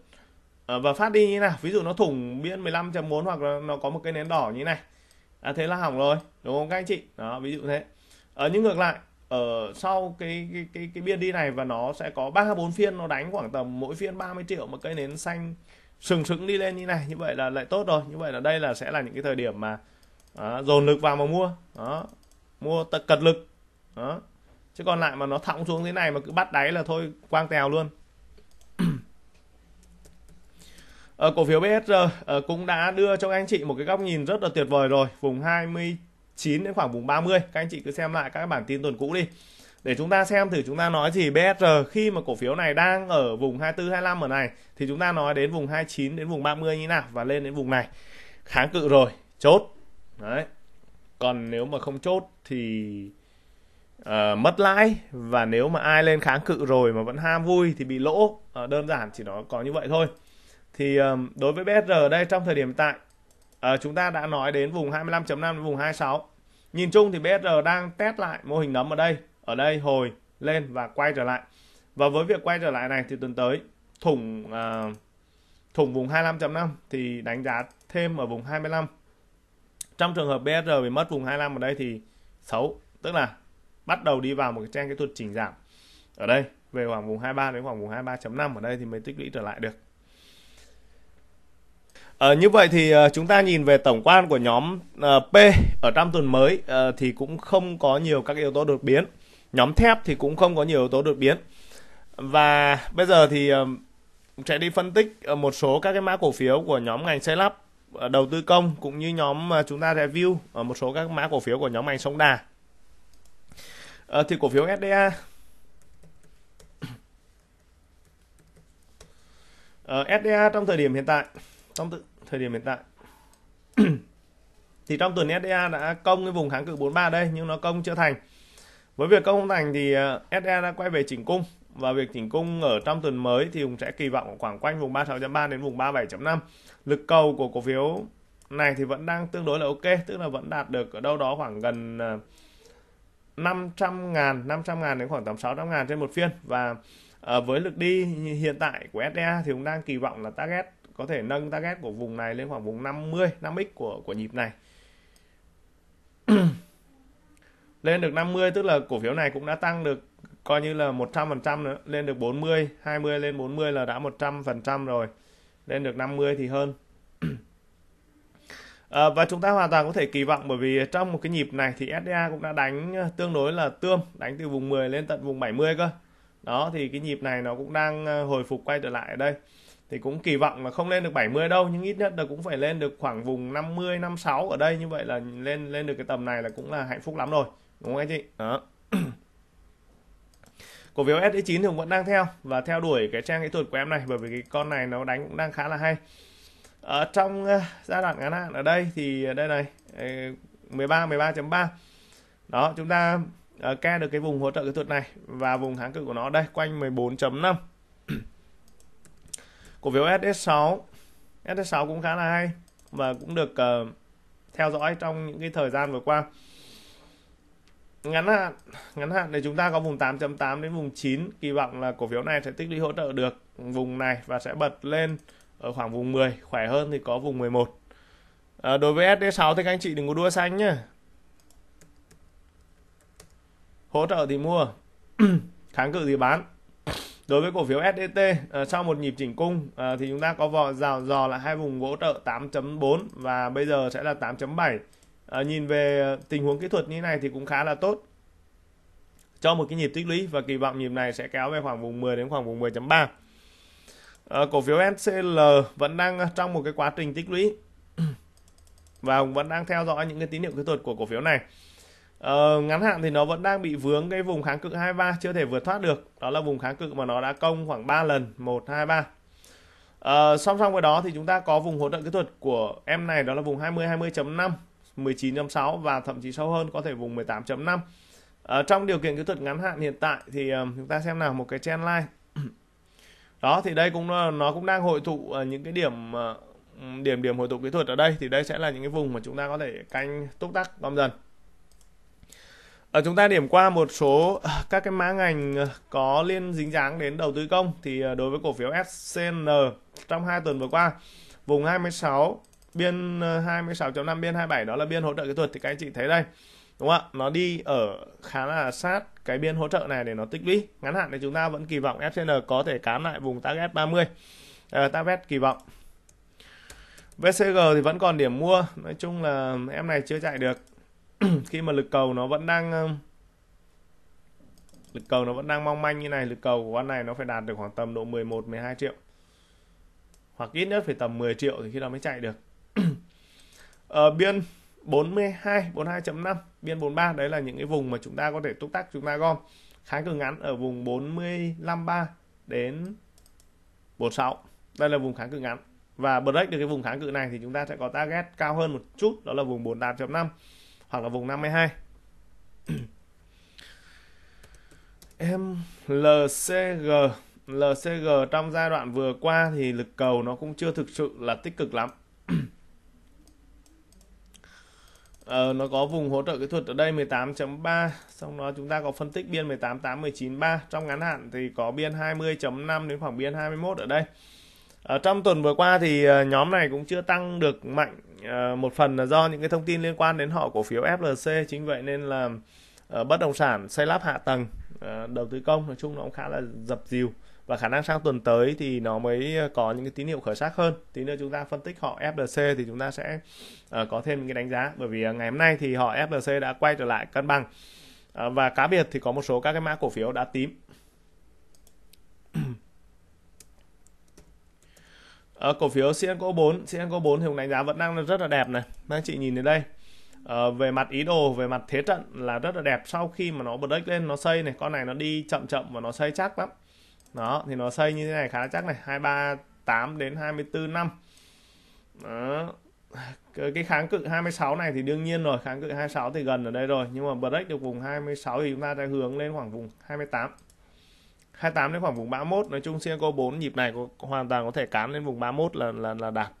à, và phát đi như nào ví dụ nó thủng biên 15.4 hoặc là nó có một cái nén đỏ như này à, thế là hỏng rồi đúng không các anh chị đó ví dụ thế ở ờ, à, nhưng ngược lại ở ờ, sau cái cái cái cái biên đi này và nó sẽ có ba bốn phiên nó đánh khoảng tầm mỗi phiên 30 triệu một cây nến xanh sừng sững đi lên như này như vậy là lại tốt rồi như vậy là đây là sẽ là những cái thời điểm mà đó, à, dồn lực vào mà mua đó mua cật lực đó chứ còn lại mà nó thọng xuống thế này mà cứ bắt đáy là thôi quang tèo luôn ở cổ phiếu BSR ờ, cũng đã đưa cho các anh chị một cái góc nhìn rất là tuyệt vời rồi vùng 29 đến khoảng vùng 30 các anh chị cứ xem lại các bản tin tuần cũ đi để chúng ta xem thử chúng ta nói gì BSR khi mà cổ phiếu này đang ở vùng 24 25 ở này thì chúng ta nói đến vùng 29 đến vùng 30 như nào và lên đến vùng này. Kháng cự rồi, chốt. Đấy. Còn nếu mà không chốt thì uh, mất lãi và nếu mà ai lên kháng cự rồi mà vẫn ham vui thì bị lỗ. Uh, đơn giản chỉ nó có như vậy thôi. Thì um, đối với BSR ở đây trong thời điểm tại uh, chúng ta đã nói đến vùng 25.5 đến vùng 26. Nhìn chung thì BSR đang test lại mô hình nấm ở đây ở đây hồi lên và quay trở lại và với việc quay trở lại này thì tuần tới thủng uh, thủng vùng 25.5 thì đánh giá thêm ở vùng 25 trong trường hợp BSR bị mất vùng 25 ở đây thì xấu tức là bắt đầu đi vào một cái trang kỹ thuật chỉnh giảm ở đây về khoảng vùng 23 đến khoảng vùng 23.5 ở đây thì mới tích lũy trở lại được Ờ, như vậy thì uh, chúng ta nhìn về tổng quan của nhóm uh, P ở trong tuần mới uh, thì cũng không có nhiều các yếu tố đột biến nhóm thép thì cũng không có nhiều yếu tố đột biến và bây giờ thì ờ, sẽ đi phân tích ờ, một số các cái mã cổ phiếu của nhóm ngành xây lắp ờ, đầu tư công cũng như nhóm chúng ta review ở một số các mã cổ phiếu của nhóm ngành sông đà à, thì cổ phiếu SDA à, SDA trong thời điểm hiện tại trong thời điểm hiện tại thì trong tuần SDA đã công cái vùng kháng cự 43 đây nhưng nó công chưa thành với việc công thành thì ờ, SE đã quay về chỉnh cung và việc chỉnh cung ở trong tuần mới thì cũng sẽ kỳ vọng khoảng quanh vùng 36.3 đến vùng 37.5. Lực cầu của cổ phiếu này thì vẫn đang tương đối là ok, tức là vẫn đạt được ở đâu đó khoảng gần 500 ờ, ngàn, 500 ngàn đến khoảng tầm 600 ngàn trên một phiên và ờ, với lực đi hiện tại của SDA e thì cũng đang kỳ vọng là target có thể nâng target của vùng này lên khoảng vùng 50, 5x của của nhịp này. lên được 50 tức là cổ phiếu này cũng đã tăng được coi như là 100% nữa, lên được 40, 20 lên 40 là đã 100% rồi. Lên được 50 thì hơn. à, và chúng ta hoàn toàn có thể kỳ vọng bởi vì trong một cái nhịp này thì SDA cũng đã đánh ờ, tương đối là tươm, đánh từ vùng 10 lên tận vùng 70 cơ. Đó thì cái nhịp này nó cũng đang ờ, hồi phục quay trở lại ở đây. Thì cũng kỳ vọng là không lên được 70 đâu nhưng ít nhất là cũng phải lên được khoảng vùng 50 56 ở đây như vậy là lên lên được cái tầm này là cũng là hạnh phúc lắm rồi đúng không anh chị đó cổ phiếu SE9 thì vẫn đang theo và theo đuổi cái trang kỹ thuật của em này bởi vì cái con này nó đánh cũng đang khá là hay ở ờ, trong ờ, giai đoạn ngắn hạn ở đây thì đây này 13 ờ, 13.3 đó chúng ta uh, ca được cái vùng hỗ trợ kỹ thuật này và vùng kháng cự của nó đây quanh 14.5 cổ phiếu SS6 SS6 cũng khá là hay và cũng được uh, theo dõi trong những cái thời gian vừa qua ngắn hạn ngắn hạn thì chúng ta có vùng 8.8 đến vùng 9 kỳ vọng là cổ phiếu này sẽ tích lũy hỗ trợ được vùng này và sẽ bật lên ở khoảng vùng 10 khỏe hơn thì có vùng 11 à, đối với SD6 thì các anh chị đừng có đua xanh nhé hỗ trợ thì mua kháng cự thì bán đối với cổ phiếu SDT à, sau một nhịp chỉnh cung à, thì chúng ta có vò rào dò là hai vùng hỗ trợ 8.4 và bây giờ sẽ là 8.7 à, nhìn về ờ, tình huống kỹ thuật như này thì cũng khá là tốt cho một cái nhịp tích lũy và kỳ vọng nhịp này sẽ kéo về khoảng vùng 10 đến khoảng vùng 10.3 à, ờ, cổ phiếu SCL vẫn đang ờ, trong một cái quá trình tích lũy và vẫn đang theo dõi những cái tín hiệu kỹ thuật của cổ phiếu này Ờ, ngắn hạn thì nó vẫn đang bị vướng cái vùng kháng cự 23 chưa thể vượt thoát được đó là vùng kháng cự mà nó đã công khoảng 3 lần 1 2 3 song song với đó thì chúng ta có vùng hỗ trợ kỹ thuật của em này đó là vùng 20 20.5 19.6 và thậm chí sâu hơn có thể vùng 18.5 ở trong điều kiện kỹ thuật ngắn hạn hiện tại thì ờ, chúng ta xem nào một cái trend line đó thì đây cũng ờ, nó cũng đang hội tụ ờ, những cái điểm điểm điểm hội tụ kỹ thuật ở đây thì đây sẽ là những cái vùng mà chúng ta có thể canh túc tắc gom dần ở chúng ta điểm qua một số các cái mã ngành có liên dính dáng đến đầu tư công thì đối với cổ phiếu SCN trong hai tuần vừa qua vùng 26 biên 26.5 ờ, biên 27 đó là biên hỗ trợ kỹ thuật thì các anh chị thấy đây đúng không ạ nó đi ở khá là sát cái biên hỗ trợ này để nó tích lũy ngắn hạn thì chúng ta vẫn kỳ vọng FCN có thể cán lại vùng target 30 à, ờ, target kỳ vọng VCG thì vẫn còn điểm mua nói chung là em này chưa chạy được khi mà lực cầu nó vẫn đang ờ, lực cầu nó vẫn đang mong manh như này lực cầu của con này nó phải đạt được khoảng tầm độ 11 12 triệu hoặc ít nhất phải tầm 10 triệu thì khi đó mới chạy được ở ờ, biên 42 42.5 biên 43 đấy là những cái vùng mà chúng ta có thể túc tác chúng ta gom kháng cự ngắn ở vùng 453 đến 46 đây là vùng kháng cự ngắn và break được cái vùng kháng cự này thì chúng ta sẽ có target cao hơn một chút đó là vùng 48.5 hoặc là vùng 52 em LCG LCG trong giai đoạn vừa qua thì lực cầu nó cũng chưa thực sự là tích cực lắm Ờ, nó có vùng hỗ trợ kỹ thuật ở đây 18.3 xong đó chúng ta có phân tích biên 18.8 19.3 trong ngắn hạn thì có biên 20.5 đến khoảng biên 21 ở đây ở ờ, trong tuần vừa qua thì ờ, nhóm này cũng chưa tăng được mạnh ờ, một phần là do những cái thông tin liên quan đến họ cổ phiếu FLC chính vậy nên là bất động sản xây lắp hạ tầng đầu tư công nói chung nó cũng khá là dập dìu và khả năng sang tuần tới thì nó mới ờ, có những cái tín hiệu khởi sắc hơn tí nữa chúng ta phân tích họ FLC thì chúng ta sẽ uh, có thêm những cái đánh giá bởi vì ờ, ngày hôm nay thì họ FLC đã quay trở lại cân bằng uh, và cá biệt thì có một số các cái mã cổ phiếu đã tím uh, cổ phiếu CNCO 4 CNCO 4 thì cũng đánh giá vẫn đang rất là đẹp này anh chị nhìn đến đây Uh, về mặt ý đồ về mặt thế trận là rất là đẹp sau khi mà nó break lên nó xây này con này nó đi chậm chậm và nó xây chắc lắm đó thì nó xây như thế này khá là chắc này 238 đến 24 năm đó cái kháng cự 26 này thì đương nhiên rồi kháng cự 26 thì gần ở đây rồi nhưng mà break được vùng 26 thì chúng ta sẽ hướng lên khoảng vùng 28 28 đến khoảng vùng 31 nói chung Sienco 4 nhịp này có, hoàn toàn có thể cán lên vùng 31 là là là đạt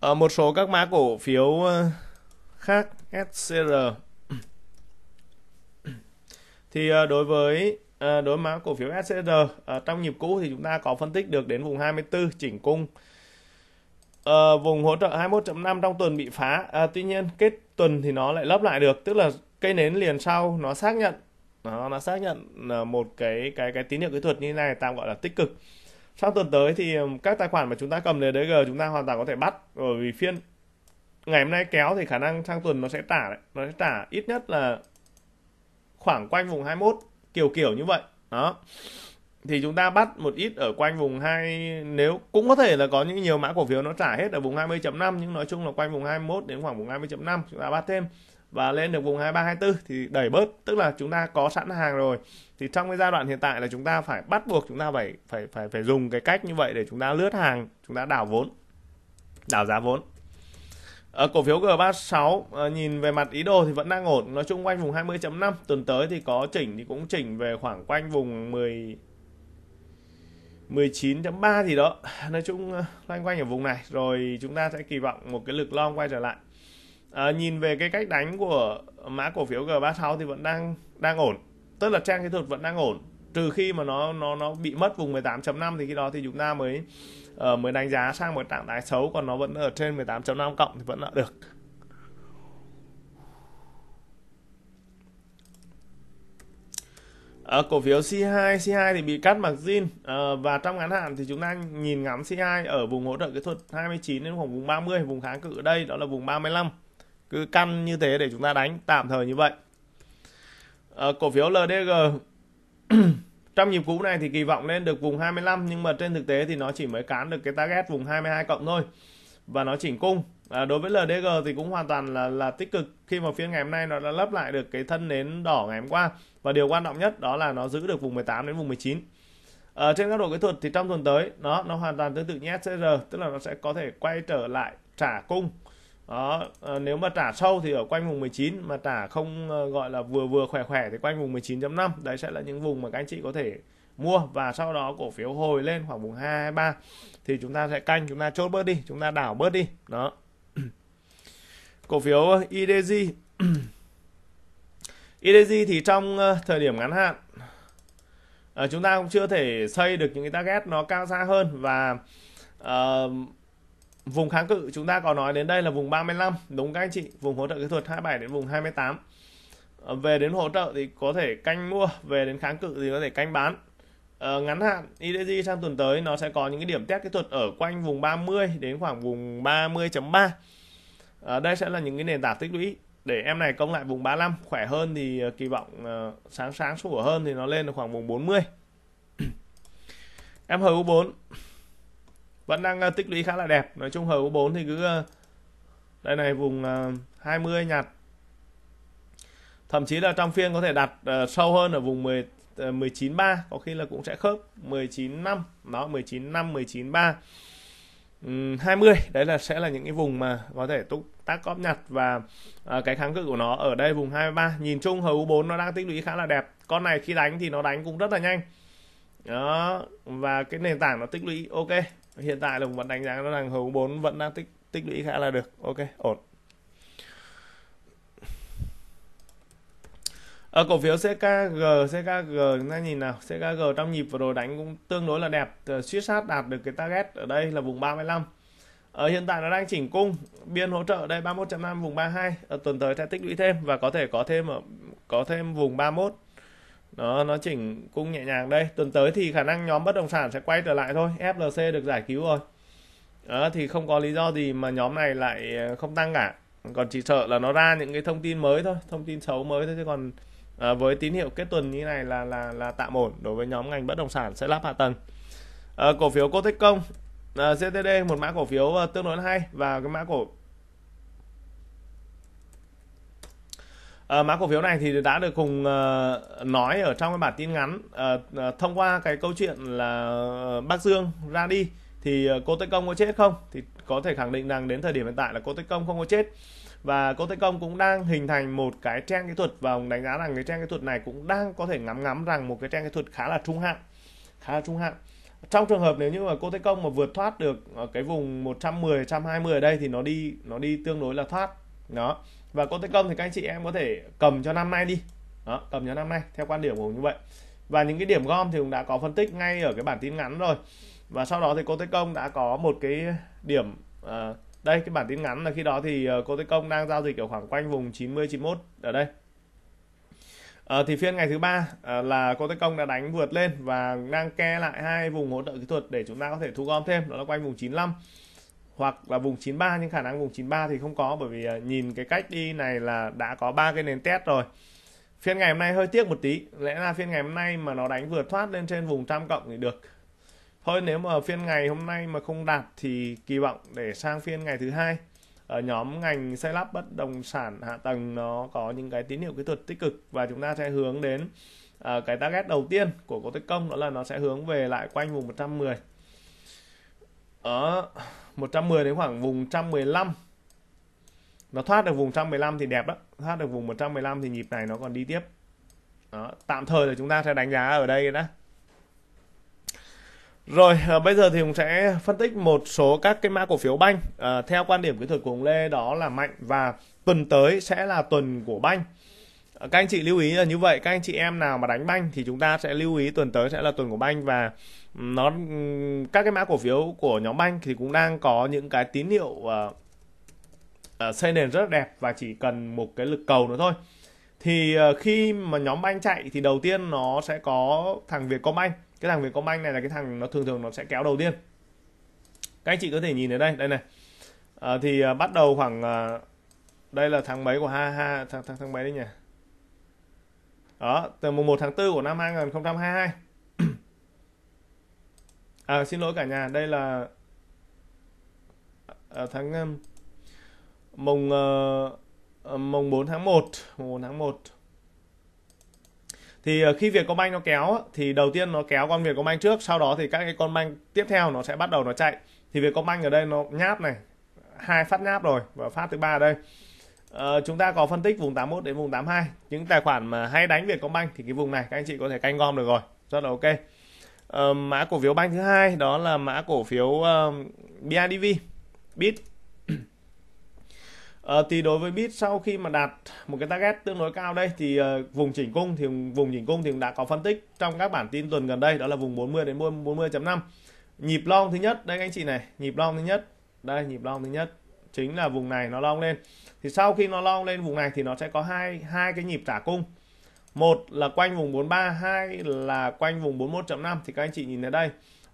ở ờ, một số các mã cổ phiếu ờ, khác SCR thì ờ, đối với ờ, đối với mã cổ phiếu SCR ờ, trong nhịp cũ thì chúng ta có phân tích được đến vùng 24 chỉnh cung vùng hỗ trợ 21.5 trong tuần bị phá tuy nhiên kết tuần thì nó lại lấp lại được tức là cây nến liền sau nó xác nhận nó nó xác nhận một cái cái cái tín hiệu kỹ thuật như thế này tạm gọi là tích cực sau tuần tới thì các tài khoản mà chúng ta cầm đến đấy chúng ta hoàn toàn có thể bắt bởi vì phiên ngày hôm nay kéo thì khả năng sang tuần nó sẽ trả đấy. nó sẽ trả ít nhất là khoảng quanh vùng 21 kiểu kiểu như vậy đó thì chúng ta bắt một ít ở quanh vùng 2 nếu cũng có thể là có những nhiều mã cổ phiếu nó trả hết ở vùng 20.5 nhưng nói chung là quanh vùng 21 đến khoảng vùng 20.5 chúng ta bắt thêm và lên được vùng 23 24 thì đẩy bớt tức là chúng ta có sẵn hàng rồi thì trong cái giai đoạn hiện tại là chúng ta phải bắt buộc chúng ta phải phải phải phải dùng cái cách như vậy để chúng ta lướt hàng chúng ta đảo vốn đảo giá vốn À, cổ phiếu G36 à, nhìn về mặt ý đồ thì vẫn đang ổn, nói chung quanh vùng 20.5, tuần tới thì có chỉnh thì cũng chỉnh về khoảng quanh vùng 10 19.3 thì đó. Nói chung ờ, loanh quanh ở vùng này rồi chúng ta sẽ kỳ vọng một cái lực long quay trở lại. À, nhìn về cái cách đánh của mã cổ phiếu G36 thì vẫn đang đang ổn. Tức là trang kỹ thuật vẫn đang ổn, trừ khi mà nó nó nó bị mất vùng 18.5 thì khi đó thì chúng ta mới uh, mới đánh giá sang một trạng thái xấu còn nó vẫn ở trên 18.5 cộng thì vẫn là được À, cổ phiếu C2, C2 thì bị cắt margin à, ờ, và trong ngắn hạn thì chúng ta nhìn ngắm C2 ở vùng hỗ trợ kỹ thuật 29 đến khoảng vùng 30, vùng kháng cự ở đây đó là vùng 35. Cứ căn như thế để chúng ta đánh tạm thời như vậy. À, cổ phiếu LDG trong nhịp cũ này thì kỳ vọng lên được vùng 25 nhưng mà trên thực tế thì nó chỉ mới cán được cái target vùng 22 cộng thôi và nó chỉnh cung à, đối với LDG thì cũng hoàn toàn là là tích cực khi mà phiên ngày hôm nay nó đã lấp lại được cái thân nến đỏ ngày hôm qua và điều quan trọng nhất đó là nó giữ được vùng 18 đến vùng 19 ở à, trên góc độ kỹ thuật thì trong tuần tới nó nó hoàn toàn tương tự như SCR tức là nó sẽ có thể quay trở lại trả cung đó à, nếu mà trả sâu thì ở quanh vùng 19 mà trả không ờ, gọi là vừa vừa khỏe khỏe thì quanh vùng 19.5 đấy sẽ là những vùng mà các anh chị có thể mua và sau đó cổ phiếu hồi lên khoảng vùng 23 thì chúng ta sẽ canh chúng ta chốt bớt đi chúng ta đảo bớt đi đó cổ phiếu IDG ờ, IDG thì trong thời điểm ngắn hạn chúng ta cũng chưa thể xây được những cái target nó cao xa hơn và uh, vùng kháng cự chúng ta có nói đến đây là vùng 35 đúng các anh chị vùng hỗ trợ kỹ thuật 27 đến vùng 28 ờ, về đến hỗ trợ thì có thể canh mua về đến kháng cự thì có thể canh bán ờ, ngắn hạn IDG sang tuần tới nó sẽ có những cái điểm test kỹ thuật ở quanh vùng 30 đến khoảng vùng 30.3 ờ, đây sẽ là những cái nền tảng tích lũy để em này công lại vùng 35 khỏe hơn thì ờ, kỳ vọng uh, sáng sáng sủa hơn thì nó lên được khoảng vùng 40 em u 4 vẫn đang ờ, tích lũy khá là đẹp nói chung hầu có 4 thì cứ ờ, đây này vùng 20 ờ, nhặt thậm chí là trong phiên có thể đặt sâu hơn ở vùng 10 19.3 có khi là cũng sẽ khớp 19.5 nó 19.5 19.3 20 đấy là sẽ là những cái vùng mà có thể túc tác cóp nhặt và à, cái kháng cự của nó ở đây vùng 23 nhìn chung hầu 4 nó đang tích lũy khá là đẹp con này khi đánh thì nó đánh cũng rất là nhanh đó và cái nền tảng nó tích lũy ok hiện tại là vẫn đánh giá nó rằng hầu 4 vẫn đang tích tích lũy khá là được ok ổn ở ờ, cổ phiếu CKG CKG chúng ta nhìn nào CKG trong nhịp vừa rồi đánh cũng tương đối là đẹp ờ, suýt sát đạt được cái target ở đây là vùng 35 ở ờ, hiện tại nó đang chỉnh cung biên hỗ trợ ở đây 31.5 vùng 32 ở tuần tới sẽ tích lũy thêm và có thể có thêm ở có thêm vùng 31 nó nó chỉnh cung nhẹ nhàng đây tuần tới thì khả năng nhóm bất động sản sẽ quay trở lại thôi FLC được giải cứu rồi đó, thì không có lý do gì mà nhóm này lại ờ, không tăng cả còn chỉ sợ là nó ra những cái thông tin mới thôi thông tin xấu mới thôi chứ còn à, với tín hiệu kết tuần như này là là là tạm ổn đối với nhóm ngành bất động sản sẽ lắp hạ tầng à, cổ phiếu cô Cotecom à, CTD một mã cổ phiếu tương đối hay và cái mã cổ À, mã cổ phiếu này thì đã được cùng ờ, nói ở trong cái bản tin ngắn ờ, thông qua cái câu chuyện là bác Dương ra đi thì cô Tây Công có chết không thì có thể khẳng định rằng đến thời điểm hiện tại là cô Tây Công không có chết và cô Tây Công cũng đang hình thành một cái trang kỹ thuật và ông đánh giá rằng cái trang kỹ thuật này cũng đang có thể ngắm ngắm rằng một cái trang kỹ thuật khá là trung hạn khá là trung hạn trong trường hợp nếu như mà cô Tây Công mà vượt thoát được ở cái vùng 110 120 ở đây thì nó đi nó đi tương đối là thoát đó và cô tết công thì các anh chị em có thể cầm cho năm nay đi đó, cầm cho năm nay theo quan điểm của mình như vậy và những cái điểm gom thì cũng đã có phân tích ngay ở cái bản tin ngắn rồi và sau đó thì cô tết công đã có một cái điểm à, đây cái bản tin ngắn là khi đó thì ờ, cô tết công đang giao dịch ở khoảng quanh vùng 90 91 ở đây À, thì phiên ngày thứ ba à, là cô tấn công đã đánh vượt lên và đang ke lại hai vùng hỗ trợ kỹ thuật để chúng ta có thể thu gom thêm đó là quanh vùng 95 hoặc là vùng 93 nhưng khả năng vùng 93 thì không có bởi vì ờ, nhìn cái cách đi này là đã có ba cái nền test rồi phiên ngày hôm nay hơi tiếc một tí lẽ là phiên ngày hôm nay mà nó đánh vượt thoát lên trên vùng trăm cộng thì được thôi nếu mà phiên ngày hôm nay mà không đạt thì kỳ vọng để sang phiên ngày thứ hai ở nhóm ngành xây lắp bất động sản hạ tầng nó có những cái tín hiệu kỹ thuật tích cực và chúng ta sẽ hướng đến uh, cái target đầu tiên của cổ tích công đó là nó sẽ hướng về lại quanh vùng 110 ở 110 đến khoảng vùng 115 nó thoát được vùng 115 thì đẹp đó thoát được vùng 115 thì nhịp này nó còn đi tiếp đó. tạm thời là chúng ta sẽ đánh giá ở đây đã rồi à, bây giờ thì cũng sẽ phân tích một số các cái mã cổ phiếu banh à, theo quan điểm kỹ thuật của ông Lê đó là mạnh và tuần tới sẽ là tuần của banh các anh chị lưu ý là như vậy các anh chị em nào mà đánh banh thì chúng ta sẽ lưu ý tuần tới sẽ là tuần của banh và nó các cái mã cổ phiếu của nhóm banh thì cũng đang có những cái tín hiệu uh, uh, xây nền rất đẹp và chỉ cần một cái lực cầu nữa thôi thì uh, khi mà nhóm banh chạy thì đầu tiên nó sẽ có thằng việt công banh cái thằng việt công banh này là cái thằng nó thường thường nó sẽ kéo đầu tiên các anh chị có thể nhìn ở đây đây này uh, thì uh, bắt đầu khoảng uh, đây là tháng mấy của ha ha tháng tháng mấy đấy nhỉ đó từ mùng 1 tháng 4 của năm 2022 à, xin lỗi cả nhà đây là à, tháng um, mùng à, mùng 4 tháng 1 mùng 4 tháng 1 thì ờ, khi Vietcombank nó kéo thì đầu tiên nó kéo con Vietcombank trước sau đó thì các cái con bank tiếp theo nó sẽ bắt đầu nó chạy thì Vietcombank ở đây nó nháp này hai phát nháp rồi và phát thứ ba ở đây Uh, chúng ta có phân tích vùng 81 đến vùng 82 những tài khoản mà hay đánh Vietcombank thì cái vùng này các anh chị có thể canh gom được rồi rất là ok uh, mã cổ phiếu banh thứ hai đó là mã cổ phiếu uh, ờ, BIDV BIT uh, thì đối với BIT sau khi mà đạt một cái target tương đối cao đây thì uh, vùng chỉnh cung thì vùng chỉnh cung thì đã có phân tích trong các bản tin tuần gần đây đó là vùng 40 đến 40.5 nhịp long thứ nhất đây anh chị này nhịp long thứ nhất đây nhịp long thứ nhất chính là vùng này nó long lên thì sau khi nó long lên vùng này thì nó sẽ có hai hai cái nhịp trả cung một là quanh vùng 43 hai là quanh vùng 41.5 thì các anh chị nhìn thấy đây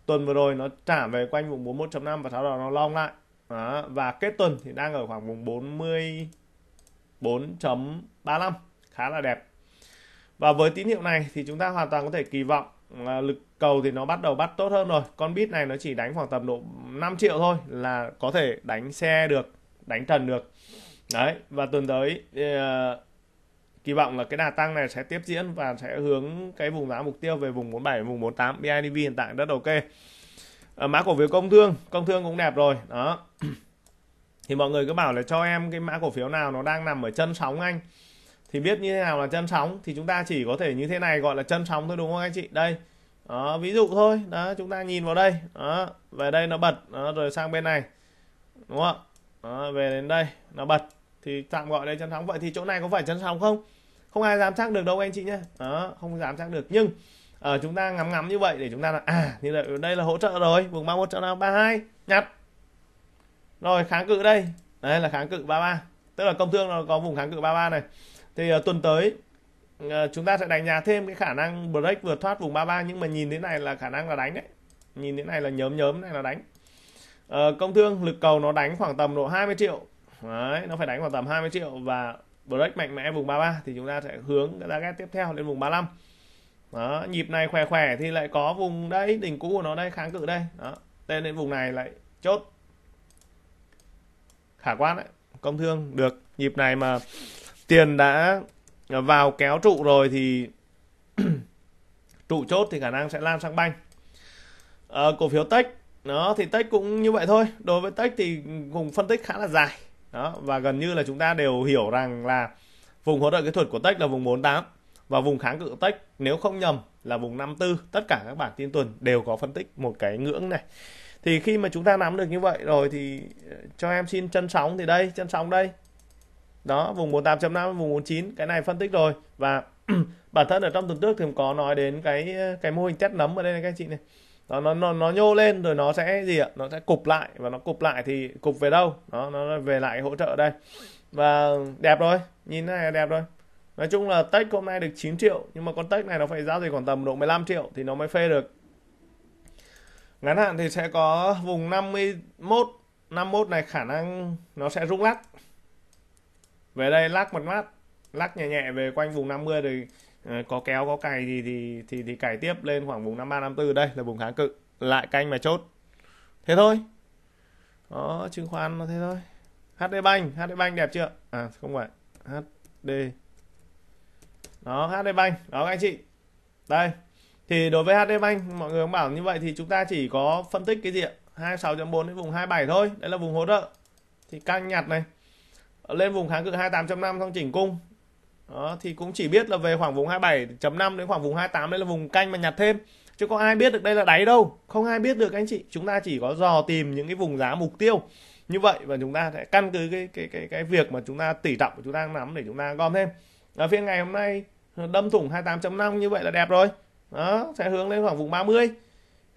tuần vừa rồi nó trả về quanh vùng 41.5 và sau đó nó long lại đó. và kết tuần thì đang ở khoảng vùng 44.35 khá là đẹp và với tín hiệu này thì chúng ta hoàn toàn có thể kỳ vọng lực cầu thì nó bắt đầu bắt tốt hơn rồi con bit này nó chỉ đánh khoảng tầm độ 5 triệu thôi là có thể đánh xe được đánh trần được đấy và tuần tới uh, kỳ vọng là cái đà tăng này sẽ tiếp diễn và sẽ hướng cái vùng giá mục tiêu về vùng 47 vùng 48 BIDV hiện tại rất ok à, mã cổ phiếu công thương công thương cũng đẹp rồi đó thì mọi người cứ bảo là cho em cái mã cổ phiếu nào nó đang nằm ở chân sóng anh thì biết như thế nào là chân sóng thì chúng ta chỉ có thể như thế này gọi là chân sóng thôi đúng không anh chị đây đó, ví dụ thôi đó chúng ta nhìn vào đây đó về đây nó bật đó, rồi sang bên này đúng không đó, về đến đây nó bật thì tạm gọi đây chân sóng vậy thì chỗ này có phải chân sóng không không ai dám chắc được đâu anh chị nhé đó không dám chắc được nhưng ở ờ, uh, chúng ta ngắm ngắm như vậy để chúng ta là à như vậy đây là hỗ trợ rồi vùng ba một trợ nào ba hai nhặt rồi kháng cự đây đây là kháng cự 33 tức là công thương nó có vùng kháng cự 33 này thì uh, tuần tới uh, chúng ta sẽ đánh giá thêm cái khả năng break vượt thoát vùng 33 nhưng mà nhìn thế này là khả năng là đánh đấy nhìn thế này là nhóm nhóm này là đánh uh, công thương lực cầu nó đánh khoảng tầm độ 20 triệu đấy, nó phải đánh khoảng tầm 20 triệu và break mạnh mẽ vùng 33 thì chúng ta sẽ hướng cái target tiếp theo lên vùng 35 đó, nhịp này khỏe khỏe thì lại có vùng đấy đỉnh cũ của nó đây kháng cự đây đó tên đến vùng này lại chốt khả quan đấy công thương được nhịp này mà tiền đã à, vào kéo trụ rồi thì trụ chốt thì khả năng sẽ lan sang banh à, cổ phiếu tech nó thì tech cũng như vậy thôi đối với tech thì vùng phân tích khá là dài đó và gần như là chúng ta đều hiểu rằng là vùng hỗ trợ kỹ thuật của tech là vùng 48 và vùng kháng cự tech nếu không nhầm là vùng 54 tất cả các bản tin tuần đều có phân tích một cái ngưỡng này thì khi mà chúng ta nắm được như vậy rồi thì ờ, cho em xin chân sóng thì đây chân sóng đây đó vùng 48.5 vùng 49 cái này phân tích rồi và bản thân ở trong tuần trước thì có nói đến cái cái mô hình test nấm ở đây này các chị này đó, nó nó nó nhô lên rồi nó sẽ gì ạ nó sẽ cụp lại và nó cụp lại thì cụp về đâu đó nó về lại hỗ trợ đây và đẹp rồi nhìn này là đẹp rồi nói chung là tech hôm nay được 9 triệu nhưng mà con tech này nó phải giao dịch khoảng tầm độ 15 triệu thì nó mới phê được ngắn hạn thì sẽ có vùng 51 51 này khả năng nó sẽ rung lắc về đây lắc một mát lắc nhẹ nhẹ về quanh vùng 50 thì ờ, có kéo có cày thì thì thì thì cày tiếp lên khoảng vùng 53 54 đây là vùng kháng cự lại canh mà chốt thế thôi đó chứng khoán nó thế thôi HD Bank HD Bank đẹp chưa à không phải HD đó HD Bank đó các anh chị đây thì đối với HD Bank mọi người bảo như vậy thì chúng ta chỉ có phân tích cái gì ạ 26.4 đến vùng 27 thôi đấy là vùng hỗ trợ thì căng nhặt này lên vùng kháng cự 28.5 xong chỉnh cung đó, thì cũng chỉ biết là về khoảng vùng 27.5 đến khoảng vùng 28 đấy là vùng canh mà nhặt thêm chứ có ai biết được đây là đáy đâu không ai biết được anh chị chúng ta chỉ có dò tìm những cái vùng giá mục tiêu như vậy và chúng ta sẽ căn cứ cái cái cái cái việc mà chúng ta tỉ trọng chúng ta nắm để chúng ta gom thêm ở phiên ngày hôm nay ờ, đâm thủng 28.5 như vậy là đẹp rồi đó sẽ hướng lên khoảng vùng 30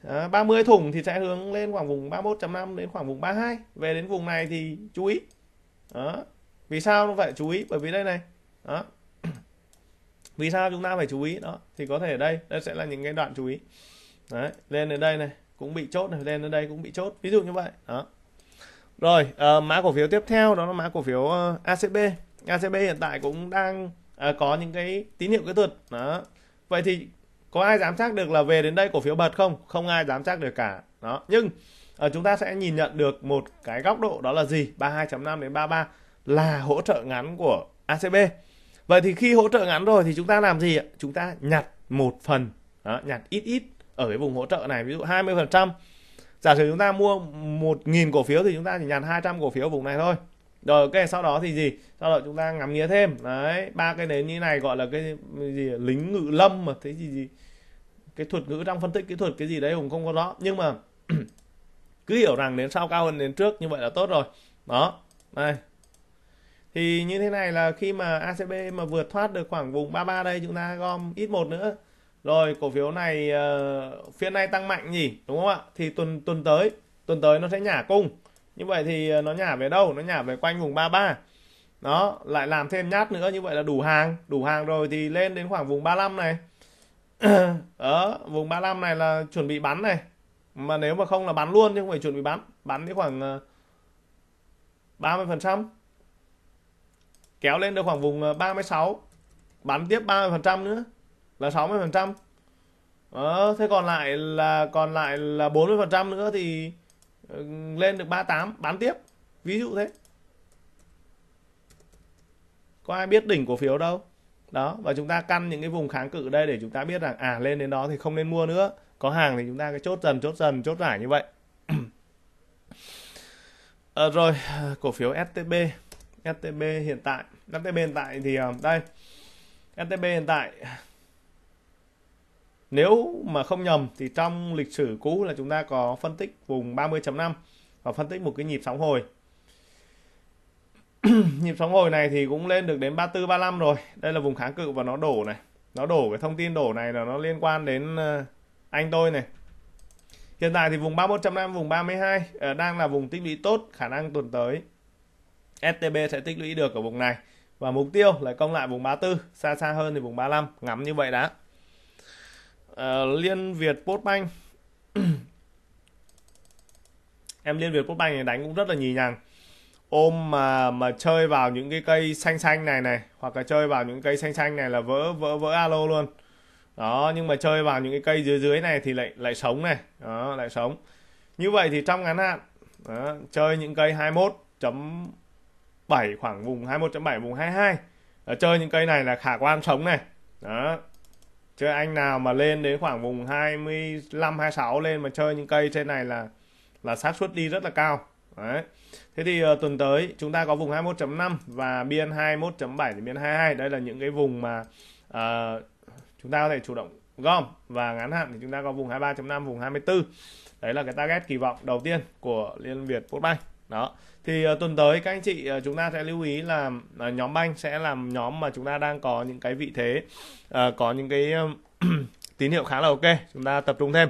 đó, 30 thủng thì sẽ hướng lên khoảng vùng 31.5 đến khoảng vùng 32 về đến vùng này thì chú ý đó vì sao nó vậy chú ý bởi vì đây này đó vì sao chúng ta phải chú ý đó thì có thể ở đây đây sẽ là những cái đoạn chú ý đấy lên ở đây này cũng bị chốt này lên ở đây cũng bị chốt ví dụ như vậy đó rồi uh, mã cổ phiếu tiếp theo đó là mã cổ phiếu uh, ờ, ACB ACB hiện tại cũng đang uh, có những cái tín hiệu kỹ thuật đó vậy thì có ai dám chắc được là về đến đây cổ phiếu bật không không ai dám chắc được cả đó nhưng uh, chúng ta sẽ nhìn nhận được một cái góc độ đó là gì 32.5 đến 33 là hỗ trợ ngắn của ACB. Vậy thì khi hỗ trợ ngắn rồi thì chúng ta làm gì ạ? Chúng ta nhặt một phần, đó, nhặt ít ít ở cái vùng hỗ trợ này, ví dụ 20%. Giả sử chúng ta mua 1.000 cổ phiếu thì chúng ta chỉ nhặt 200 cổ phiếu vùng này thôi. Rồi ok, sau đó thì gì? Sau đó chúng ta ngắm nghía thêm. Đấy, ba cái nến như này gọi là cái gì lính ngự lâm mà thế gì gì cái thuật ngữ trong phân tích kỹ thuật cái gì đấy cũng không có rõ nhưng mà cứ hiểu rằng đến sau cao hơn đến trước như vậy là tốt rồi đó đây thì như thế này là khi mà ACB mà vượt thoát được khoảng vùng 33 đây chúng ta gom ít một nữa rồi cổ phiếu này uh, phiên nay tăng mạnh nhỉ đúng không ạ thì tuần tuần tới tuần tới nó sẽ nhả cung như vậy thì ờ, nó nhả về đâu nó nhả về quanh vùng 33 nó lại làm thêm nhát nữa như vậy là đủ hàng đủ hàng rồi thì lên đến khoảng vùng 35 này ở vùng 35 này là chuẩn bị bắn này mà nếu mà không là bắn luôn chứ không phải chuẩn bị bắn bắn đến khoảng 30 ờ, phần trăm kéo lên được khoảng vùng 36 ờ, bán tiếp 30% nữa là 60% đó, ờ, thế còn lại là còn lại là 40% nữa thì ờ, lên được 38 bán tiếp ví dụ thế có ai biết đỉnh cổ phiếu đâu đó và chúng ta căn những cái vùng kháng cự đây để chúng ta biết rằng à lên đến đó thì không nên mua nữa có hàng thì chúng ta cái chốt dần chốt dần chốt giải như vậy à, rồi cổ phiếu STB STB hiện tại STB hiện tại thì ờ, đây STB hiện tại nếu mà không nhầm thì trong lịch sử cũ là chúng ta có phân tích vùng 30.5 và phân tích một cái nhịp sóng hồi nhịp sóng hồi này thì cũng lên được đến 34 35 rồi đây là vùng kháng cự và nó đổ này nó đổ cái thông tin đổ này là nó liên quan đến ờ, anh tôi này hiện tại thì vùng 31.5 vùng 32 ờ, đang là vùng tích lũy tốt khả năng tuần tới STB sẽ tích lũy được ở vùng này và mục tiêu là công lại vùng 34 xa xa hơn thì vùng 35 ngắm như vậy đã à, Liên Việt Postbank em Liên Việt Postbank này đánh cũng rất là nhì nhằng ôm mà mà chơi vào những cái cây xanh xanh này này hoặc là chơi vào những cây xanh xanh này là vỡ vỡ vỡ alo luôn đó nhưng mà chơi vào những cái cây dưới dưới này thì lại lại sống này đó lại sống như vậy thì trong ngắn hạn đó, chơi những cây 21 chấm 7 khoảng vùng 21.7 vùng 22 à, ờ, chơi những cây này là khả quan sống này đó chơi anh nào mà lên đến khoảng vùng 25 26 lên mà chơi những cây trên này là là xác suất đi rất là cao Đấy. Thế thì uh, tuần tới chúng ta có vùng 21.5 và biên 21.7 đến biên 22. Đây là những cái vùng mà uh, chúng ta có thể chủ động gom và ngắn hạn thì chúng ta có vùng 23.5, vùng 24. Đấy là cái target kỳ vọng đầu tiên của Liên Việt Postbank. Đó thì uh, tuần tới các anh chị uh, chúng ta sẽ lưu ý là uh, nhóm banh sẽ làm nhóm mà chúng ta đang có những cái vị thế uh, có những cái uh, tín hiệu khá là ok chúng ta tập trung thêm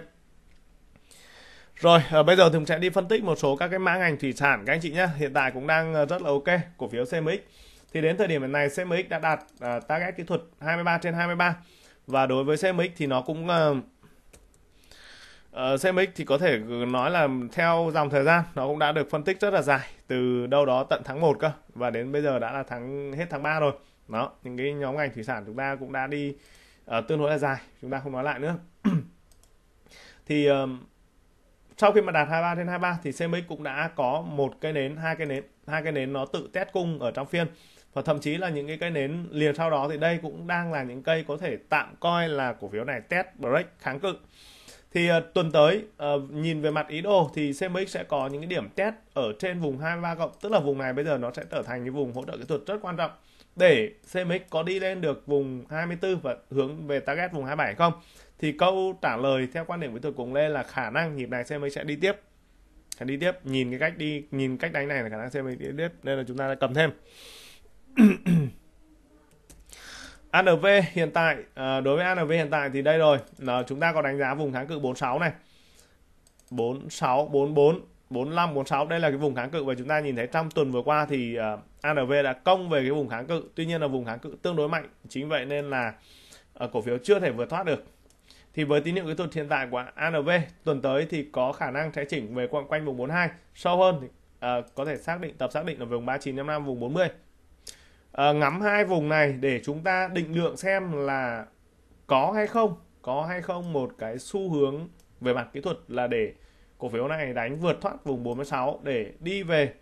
rồi uh, bây giờ thì mình sẽ đi phân tích một số các cái mã ngành thủy sản các anh chị nhé hiện tại cũng đang uh, rất là ok cổ phiếu CMX thì đến thời điểm này CMX đã đạt uh, target kỹ thuật 23 trên 23 và đối với CMX thì nó cũng uh, Uh, CMX thì có thể nói là theo dòng thời gian nó cũng đã được phân tích rất là dài từ đâu đó tận tháng 1 cơ và đến bây giờ đã là tháng hết tháng 3 rồi đó những cái nhóm ngành thủy sản chúng ta cũng đã đi uh, tương đối là dài chúng ta không nói lại nữa thì uh, sau khi mà đạt 23 trên 23 thì CMX cũng đã có một cái nến hai cái nến hai cái nến nó tự test cung ở trong phiên và thậm chí là những cái cây nến liền sau đó thì đây cũng đang là những cây có thể tạm coi là cổ phiếu này test break kháng cự thì uh, tuần tới uh, nhìn về mặt ý đồ thì CMX sẽ có những cái điểm test ở trên vùng 23 cộng tức là vùng này bây giờ nó sẽ trở thành cái vùng hỗ trợ kỹ thuật rất quan trọng để CMX có đi lên được vùng 24 và hướng về target vùng 27 không thì câu trả lời theo quan điểm của tôi của Lê là khả năng nhịp này CMX sẽ đi tiếp sẽ đi tiếp nhìn cái cách đi nhìn cách đánh này là khả năng CMX đi tiếp nên là chúng ta đã cầm thêm ANV hiện tại à, đối với ANV hiện tại thì đây rồi à, chúng ta có đánh giá vùng kháng cự 46 này 46 44 45 46 đây là cái vùng kháng cự và chúng ta nhìn thấy trong tuần vừa qua thì à, ANV đã công về cái vùng kháng cự tuy nhiên là vùng kháng cự tương đối mạnh chính vậy nên là à, cổ phiếu chưa thể vượt thoát được thì với tín hiệu kỹ thuật hiện tại của ANV tuần tới thì có khả năng sẽ chỉnh về quanh quanh vùng 42 sâu hơn thì, à, có thể xác định tập xác định ở vùng 3955 vùng 40 Ờ, ngắm hai vùng này để chúng ta định lượng xem là có hay không có hay không một cái xu hướng về mặt kỹ thuật là để cổ phiếu này đánh vượt thoát vùng 46 để đi về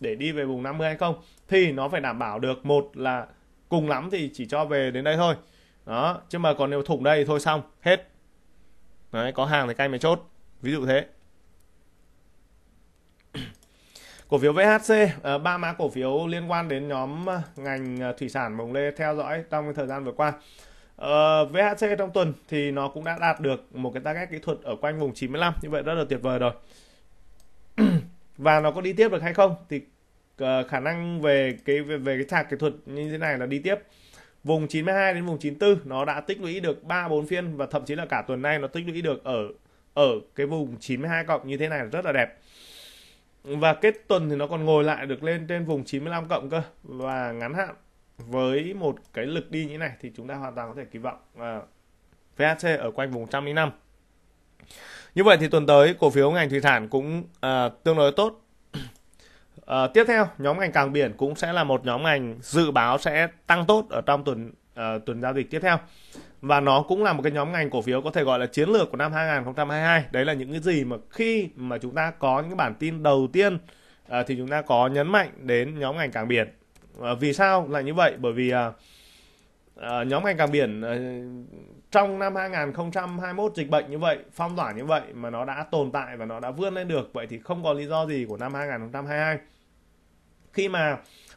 để đi về vùng 50 hay không thì nó phải đảm bảo được một là cùng lắm thì chỉ cho về đến đây thôi đó chứ mà còn nếu thủng đây thì thôi xong hết Đấy, có hàng thì cay mày chốt ví dụ thế Cổ phiếu VHC, ờ, ba mã cổ phiếu liên quan đến nhóm ờ, ngành ờ, thủy sản bồng lê theo dõi trong thời gian vừa qua. VHC trong tuần thì nó cũng đã đạt được một cái target kỹ thuật ở quanh vùng 95 như vậy rất là tuyệt vời rồi và nó có đi tiếp được hay không thì khả năng về cái về, về cái thạc kỹ thuật như thế này là đi tiếp vùng 92 đến vùng 94 nó đã tích lũy được 3 4 phiên và thậm chí là cả tuần nay nó tích lũy được ở ở cái vùng 92 cộng như thế này rất là đẹp và kết tuần thì nó còn ngồi lại được lên trên vùng 95 cộng cơ và ngắn hạn với một cái lực đi như này thì chúng ta hoàn toàn có thể kỳ vọng à, VHC ở quanh vùng 105 như vậy thì tuần tới cổ phiếu ngành thủy sản cũng à, tương đối tốt à, tiếp theo nhóm ngành càng biển cũng sẽ là một nhóm ngành dự báo sẽ tăng tốt ở trong tuần à, tuần giao dịch tiếp theo và nó cũng là một cái nhóm ngành cổ phiếu có thể gọi là chiến lược của năm 2022 đấy là những cái gì mà khi mà chúng ta có những cái bản tin đầu tiên à, thì chúng ta có nhấn mạnh đến nhóm ngành cảng biển à, vì sao lại như vậy bởi vì à, à, nhóm ngành cảng biển à, trong năm 2021 dịch bệnh như vậy phong tỏa như vậy mà nó đã tồn tại và nó đã vươn lên được vậy thì không có lý do gì của năm 2022 khi mà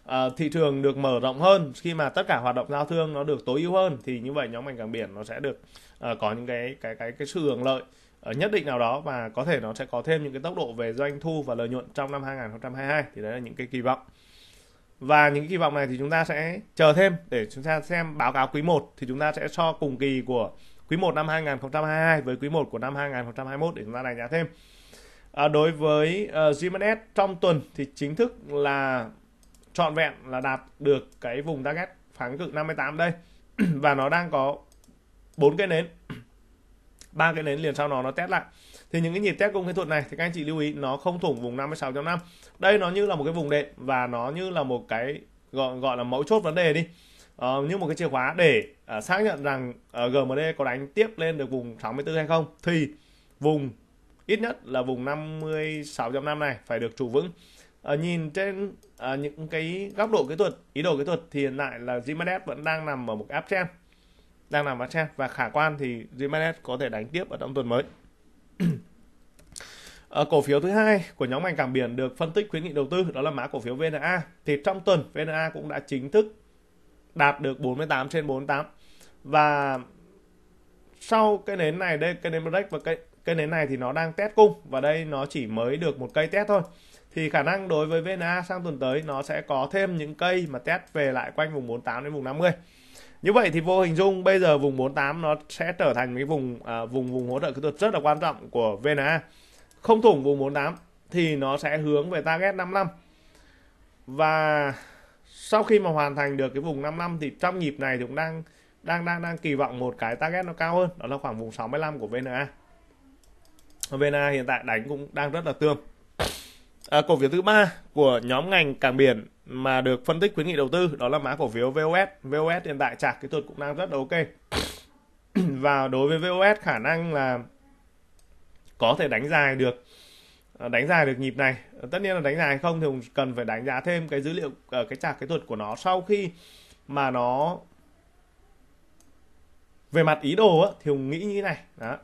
uh, thị trường được mở rộng hơn khi mà tất cả hoạt động giao thương nó được tối ưu hơn thì như vậy nhóm ngành cảng biển nó sẽ được uh, có những cái cái cái cái sự hưởng lợi ở ờ, nhất định nào đó và có thể nó sẽ có thêm những cái tốc độ về doanh thu và lợi nhuận trong năm 2022 thì đấy là những cái kỳ vọng và những kỳ vọng này thì chúng ta sẽ chờ thêm để chúng ta xem báo cáo quý 1 thì chúng ta sẽ so cùng kỳ của quý 1 năm 2022 với quý 1 của năm 2021 để chúng ta đánh giá thêm. À, đối với uh, GMS trong tuần thì chính thức là trọn vẹn là đạt được cái vùng target kháng cự 58 đây và nó đang có bốn cái nến ba cái nến liền sau nó nó test lại thì những cái nhịp test công kỹ thuật này thì các anh chị lưu ý nó không thủng vùng 56.5 đây nó như là một cái vùng đệm và nó như là một cái gọi gọi là mẫu chốt vấn đề đi uh, như một cái chìa khóa để uh, xác nhận rằng uh, ờ, GMD có đánh tiếp lên được vùng 64 hay không thì vùng ít nhất là vùng 56.5 này phải được trụ vững à, nhìn trên à, những cái góc độ kỹ thuật ý đồ kỹ thuật thì hiện tại là jimenez vẫn đang nằm ở một áp trend đang nằm ở trend và khả quan thì jimenez có thể đánh tiếp ở trong tuần mới à, cổ phiếu thứ hai của nhóm ngành cảng biển được phân tích khuyến nghị đầu tư đó là mã cổ phiếu VNA thì trong tuần VNA cũng đã chính thức đạt được 48 trên 48 và sau cái nến này đây cái nến break và cái cái nến này thì nó đang test cung và đây nó chỉ mới được một cây test thôi thì khả năng đối với VNA sang tuần tới nó sẽ có thêm những cây mà test về lại quanh vùng 48 đến vùng 50 như vậy thì vô hình dung bây giờ vùng 48 nó sẽ trở thành cái vùng à, vùng vùng hỗ trợ kỹ thuật rất là quan trọng của VNA không thủng vùng 48 thì nó sẽ hướng về target 55 và sau khi mà hoàn thành được cái vùng 55 thì trong nhịp này thì cũng đang đang đang đang kỳ vọng một cái target nó cao hơn đó là khoảng vùng 65 của VNA VNA hiện tại đánh cũng đang rất là tương à, cổ phiếu thứ ba của nhóm ngành cảng biển mà được phân tích khuyến nghị đầu tư đó là mã cổ phiếu VOS. VOS hiện tại chart kỹ thuật cũng đang rất là ok. Và đối với VOS khả năng là có thể đánh dài được à, đánh dài được nhịp này. Tất nhiên là đánh dài không thì cũng cần phải đánh giá thêm cái dữ liệu à, cái chart kỹ thuật của nó sau khi mà nó về mặt ý đồ á, thì Hùng nghĩ như thế này đó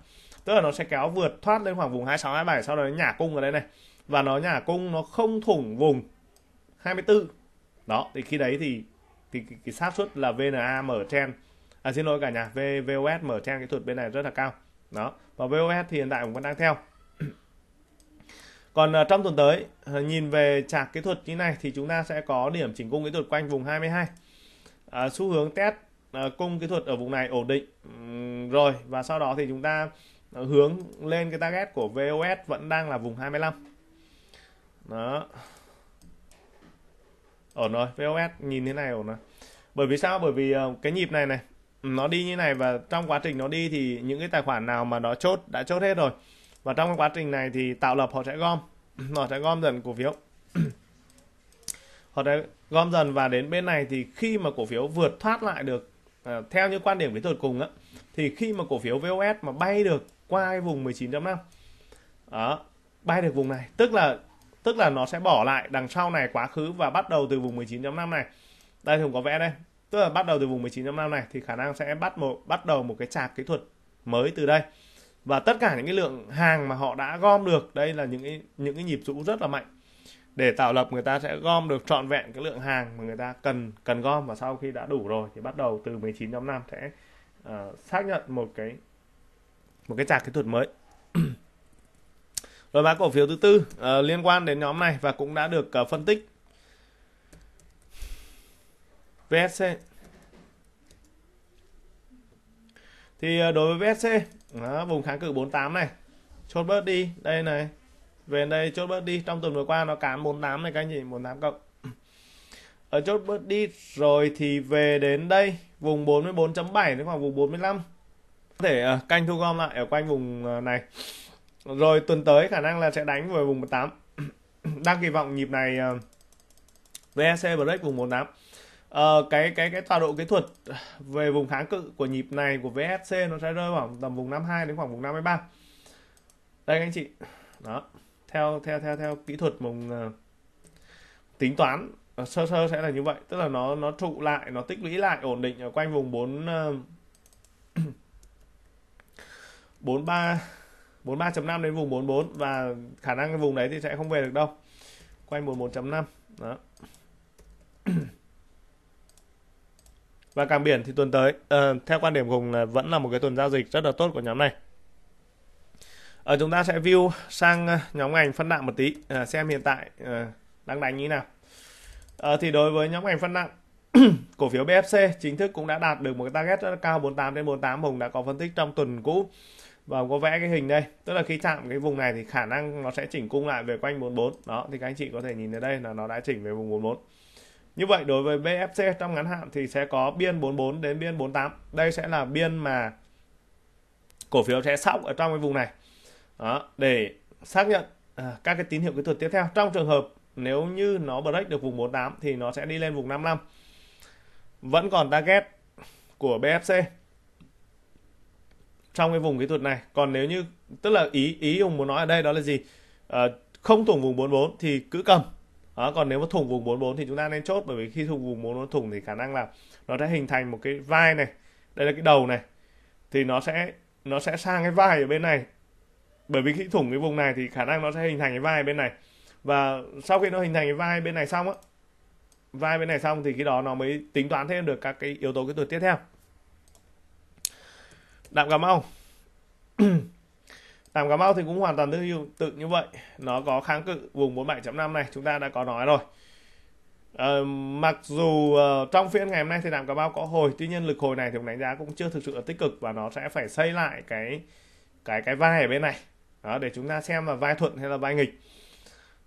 tức là nó sẽ kéo vượt thoát lên khoảng vùng 26 27 sau đó nó nhả cung ở đây này và nó nhà cung nó không thủng vùng 24 đó thì khi đấy thì thì cái, cái xác suất là VNA mở trend à xin lỗi cả nhà v, VOS mở trend kỹ thuật bên này rất là cao đó và VOS thì hiện tại cũng vẫn đang theo còn uh, trong tuần tới uh, nhìn về chart kỹ thuật như này thì chúng ta sẽ có điểm chỉnh cung kỹ thuật quanh vùng 22 uh, à, xu hướng test uh, cung kỹ thuật ở vùng này ổn định um, rồi và sau đó thì chúng ta hướng lên cái target của VOS vẫn đang là vùng 25 đó ổn rồi VOS nhìn thế này ổn rồi bởi vì sao bởi vì ờ, cái nhịp này này nó đi như này và trong quá trình nó đi thì những cái tài khoản nào mà nó chốt đã chốt hết rồi và trong cái quá trình này thì tạo lập họ sẽ gom họ sẽ gom dần cổ phiếu họ sẽ gom dần và đến bên này thì khi mà cổ phiếu vượt thoát lại được à, theo như quan điểm kỹ thuật cùng á thì khi mà cổ phiếu VOS mà bay được qua cái vùng 19.5 đó bay được vùng này tức là tức là nó sẽ bỏ lại đằng sau này quá khứ và bắt đầu từ vùng 19.5 này đây thì cũng có vẽ đây tức là bắt đầu từ vùng 19.5 này thì khả năng sẽ bắt một bắt đầu một cái chạc kỹ thuật mới từ đây và tất cả những cái lượng hàng mà họ đã gom được đây là những cái, những cái nhịp rũ rất là mạnh để tạo lập người ta sẽ gom được trọn vẹn cái lượng hàng mà người ta cần cần gom và sau khi đã đủ rồi thì bắt đầu từ 19.5 sẽ uh, xác nhận một cái một cái trạc kỹ thuật mới Rồi mã cổ phiếu thứ tư uh, liên quan đến nhóm này và cũng đã được uh, phân tích. VSC. Thì uh, đối với VSC, đó, vùng kháng cự 48 này, chốt bớt đi, đây này. Về đây chốt bớt đi, trong tuần vừa qua nó cán 48 này các anh chị, 48 cộng. Ở chốt bớt đi rồi thì về đến đây, vùng 44.7 đến khoảng vùng 45. Có thể uh, canh thu gom lại ở quanh vùng uh, này rồi tuần tới khả năng là sẽ đánh về vùng 18 đang kỳ vọng nhịp này ờ, VSC e VEC break vùng 18 uh, ờ, cái cái cái tọa độ kỹ thuật về vùng kháng cự của nhịp này của VSC nó sẽ rơi vào tầm vùng 52 đến khoảng vùng 53 đây anh chị đó theo theo theo theo kỹ thuật mùng uh, ờ, tính toán uh, sơ sơ sẽ là như vậy tức là nó nó trụ lại nó tích lũy lại ổn định ở quanh vùng 4 uh, 43 43.5 đến vùng 44 và khả năng cái vùng đấy thì sẽ không về được đâu quanh 41.5 đó và càng biển thì tuần tới uh, theo quan điểm cùng là vẫn là một cái tuần giao dịch rất là tốt của nhóm này ở ờ, chúng ta sẽ view sang ờ, nhóm ngành phân nặng một tí uh, xem hiện tại uh, đang đánh như nào uh, thì đối với nhóm ngành phân nặng cổ phiếu BFC chính thức cũng đã đạt được một cái target rất là cao 48 đến 48 vùng đã có phân tích trong tuần cũ và có vẽ cái hình đây tức là khi chạm cái vùng này thì khả năng nó sẽ chỉnh cung lại về quanh 44 đó thì các anh chị có thể nhìn thấy đây là nó đã chỉnh về vùng 44 như vậy đối với BFC trong ngắn hạn thì sẽ có biên 44 đến biên 48 đây sẽ là biên mà cổ phiếu sẽ sóc ở trong cái vùng này đó, để xác nhận à, các cái tín hiệu kỹ thuật tiếp theo trong trường hợp nếu như nó break được vùng 48 thì nó sẽ đi lên vùng 55 vẫn còn target của BFC trong cái vùng kỹ thuật này còn nếu như tức là ý ý ông muốn nói ở đây đó là gì à, không thủng vùng 44 thì cứ cầm đó, còn nếu mà thủng vùng 44 thì chúng ta nên chốt bởi vì khi thủng vùng 44 thủng thì khả năng là nó sẽ hình thành một cái vai này đây là cái đầu này thì nó sẽ nó sẽ sang cái vai ở bên này bởi vì khi thủng cái vùng này thì khả năng nó sẽ hình thành cái vai bên này và sau khi nó hình thành cái vai bên này xong á vai bên này xong thì khi đó nó mới tính toán thêm được các cái yếu tố kỹ thuật tiếp theo đạm cà mau đạm cà mau thì cũng hoàn toàn tương tự như vậy nó có kháng cự vùng 47.5 này chúng ta đã có nói rồi Uh, mặc dù uh, trong phiên ngày hôm nay thì đạm cà mau có hồi tuy nhiên lực hồi này thì đánh giá cũng chưa thực sự là tích cực và nó sẽ phải xây lại cái cái cái vai ở bên này đó để chúng ta xem là vai thuận hay là vai nghịch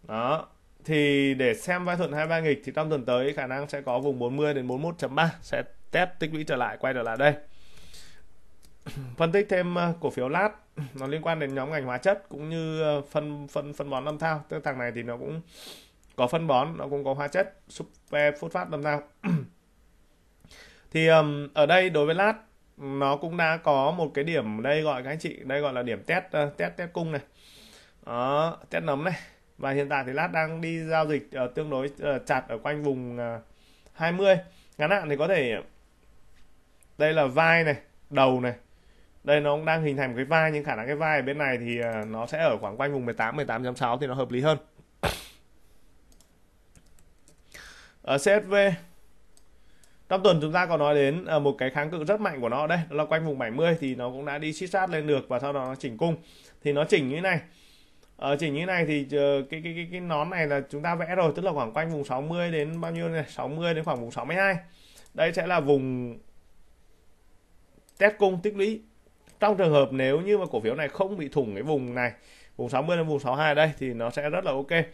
đó thì để xem vai thuận hay vai nghịch thì trong tuần tới khả năng sẽ có vùng 40 đến 41.3 sẽ test tích lũy trở lại quay trở lại đây phân tích thêm ờ, cổ phiếu lát nó liên quan đến nhóm ngành hóa chất cũng như ờ, phân phân phân bón lâm thao tức thằng này thì nó cũng có phân bón nó cũng có hóa chất super phốt phát lâm thao thì um, ở đây đối với lát nó cũng đã có một cái điểm đây gọi các anh chị đây gọi là điểm test uh, test test cung này đó, test nấm này và hiện tại thì lát đang đi giao dịch uh, tương đối uh, chặt ở quanh vùng uh, 20 ngắn hạn thì có thể đây là vai này đầu này đây nó cũng đang hình thành một cái vai nhưng khả năng cái vai ở bên này thì à, nó sẽ ở khoảng quanh vùng 18 18.6 thì nó hợp lý hơn ở CSV trong tuần chúng ta có nói đến à, một cái kháng cự rất mạnh của nó đây là quanh vùng 70 thì nó cũng đã đi xích sát lên được và sau đó nó chỉnh cung thì nó chỉnh như thế này ở ờ, chỉnh như thế này thì ờ, cái, cái cái cái nón này là chúng ta vẽ rồi tức là khoảng quanh vùng 60 đến bao nhiêu này 60 đến khoảng vùng 62 đây sẽ là vùng test cung tích lũy trong trường hợp nếu như mà cổ phiếu này không bị thủng cái vùng này vùng 60 đến vùng 62 đây thì nó sẽ rất là ok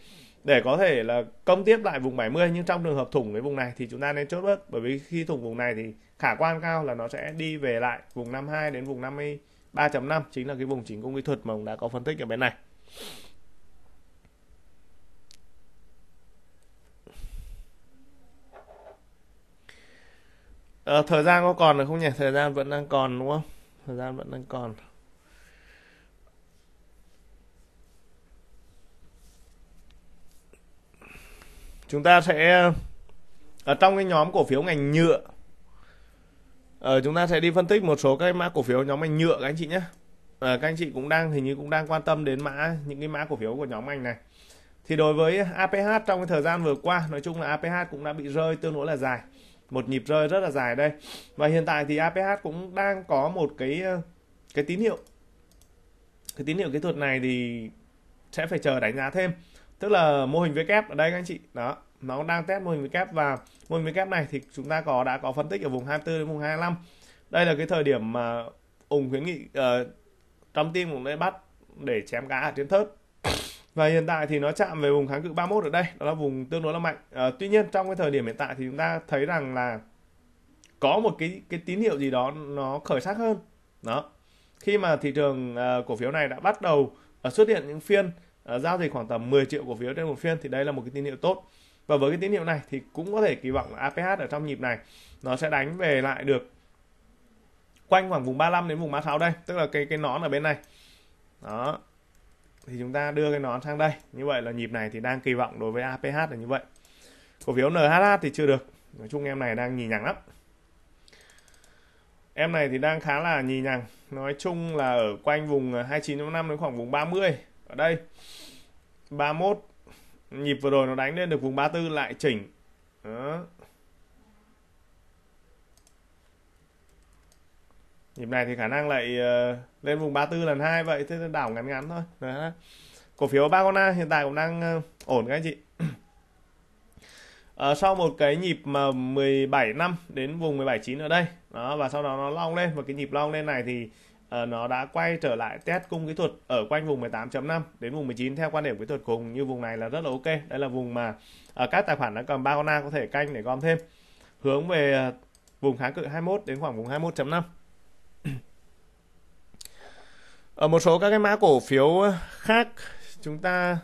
để có thể là công tiếp lại vùng 70 nhưng trong trường hợp thủng cái vùng này thì chúng ta nên chốt bớt bởi vì khi thủng vùng này thì khả quan cao là nó sẽ đi về lại vùng 52 đến vùng 53.5 chính là cái vùng chỉnh công kỹ thuật mà ông đã có phân tích ở bên này à, thời gian có còn được không nhỉ thời gian vẫn đang còn đúng không thời gian vẫn đang còn chúng ta sẽ ở trong cái nhóm cổ phiếu ngành nhựa ở ờ, chúng ta sẽ đi phân tích một số cái mã cổ phiếu nhóm ngành nhựa các anh chị nhé ở ờ, các anh chị cũng đang hình như cũng đang quan tâm đến mã những cái mã cổ phiếu của nhóm ngành này thì đối với APH trong cái thời gian vừa qua nói chung là APH cũng đã bị rơi tương đối là dài một nhịp rơi rất là dài đây và hiện tại thì APH cũng đang có một cái ờ, cái tín hiệu cái tín hiệu kỹ thuật này thì sẽ phải chờ đánh giá thêm tức là mô hình VK ở đây các anh chị đó nó đang test mô hình VK và mô hình VK này thì chúng ta có đã có phân tích ở vùng 24 đến vùng 25 đây là cái thời điểm mà ủng khuyến nghị uh, trong tim cũng lấy bắt để chém cá ở trên thớt và hiện tại thì nó chạm về vùng kháng cự 31 ở đây đó là vùng tương đối là mạnh à, tuy nhiên trong cái thời điểm hiện tại thì chúng ta thấy rằng là có một cái cái tín hiệu gì đó nó khởi sắc hơn đó khi mà thị trường uh, cổ phiếu này đã bắt đầu uh, xuất hiện những phiên uh, giao dịch khoảng tầm 10 triệu cổ phiếu trên một phiên thì đây là một cái tín hiệu tốt và với cái tín hiệu này thì cũng có thể kỳ vọng là APH ở trong nhịp này nó sẽ đánh về lại được quanh khoảng vùng 35 đến vùng 36 đây tức là cái cái nón ở bên này đó thì chúng ta đưa cái nón sang đây như vậy là nhịp này thì đang kỳ vọng đối với APH là như vậy cổ phiếu NHH thì chưa được nói chung em này đang nhì nhằng lắm em này thì đang khá là nhì nhằng nói chung là ở quanh vùng 29.5 ờ, đến khoảng vùng 30 ở đây 31 nhịp vừa rồi nó đánh lên được vùng 34 lại chỉnh đó. nhịp này thì khả năng lại uh, lên vùng 34 lần hai vậy thế đảo ngắn ngắn thôi Đó. cổ phiếu Bagona hiện tại cũng đang ờ, ổn các anh chị à, sau một cái nhịp mà 17 năm đến vùng 17 9 ở đây đó và sau đó nó long lên và cái nhịp long lên này thì uh, nó đã quay trở lại test cung kỹ thuật ở quanh vùng 18.5 đến vùng 19 theo quan điểm kỹ thuật cùng như vùng này là rất là ok đây là vùng mà uh, các tài khoản đã cầm Bagona có thể canh để gom thêm hướng về uh, vùng kháng cự 21 đến khoảng vùng 21.5 ở một số các cái mã cổ phiếu ờ, khác chúng ta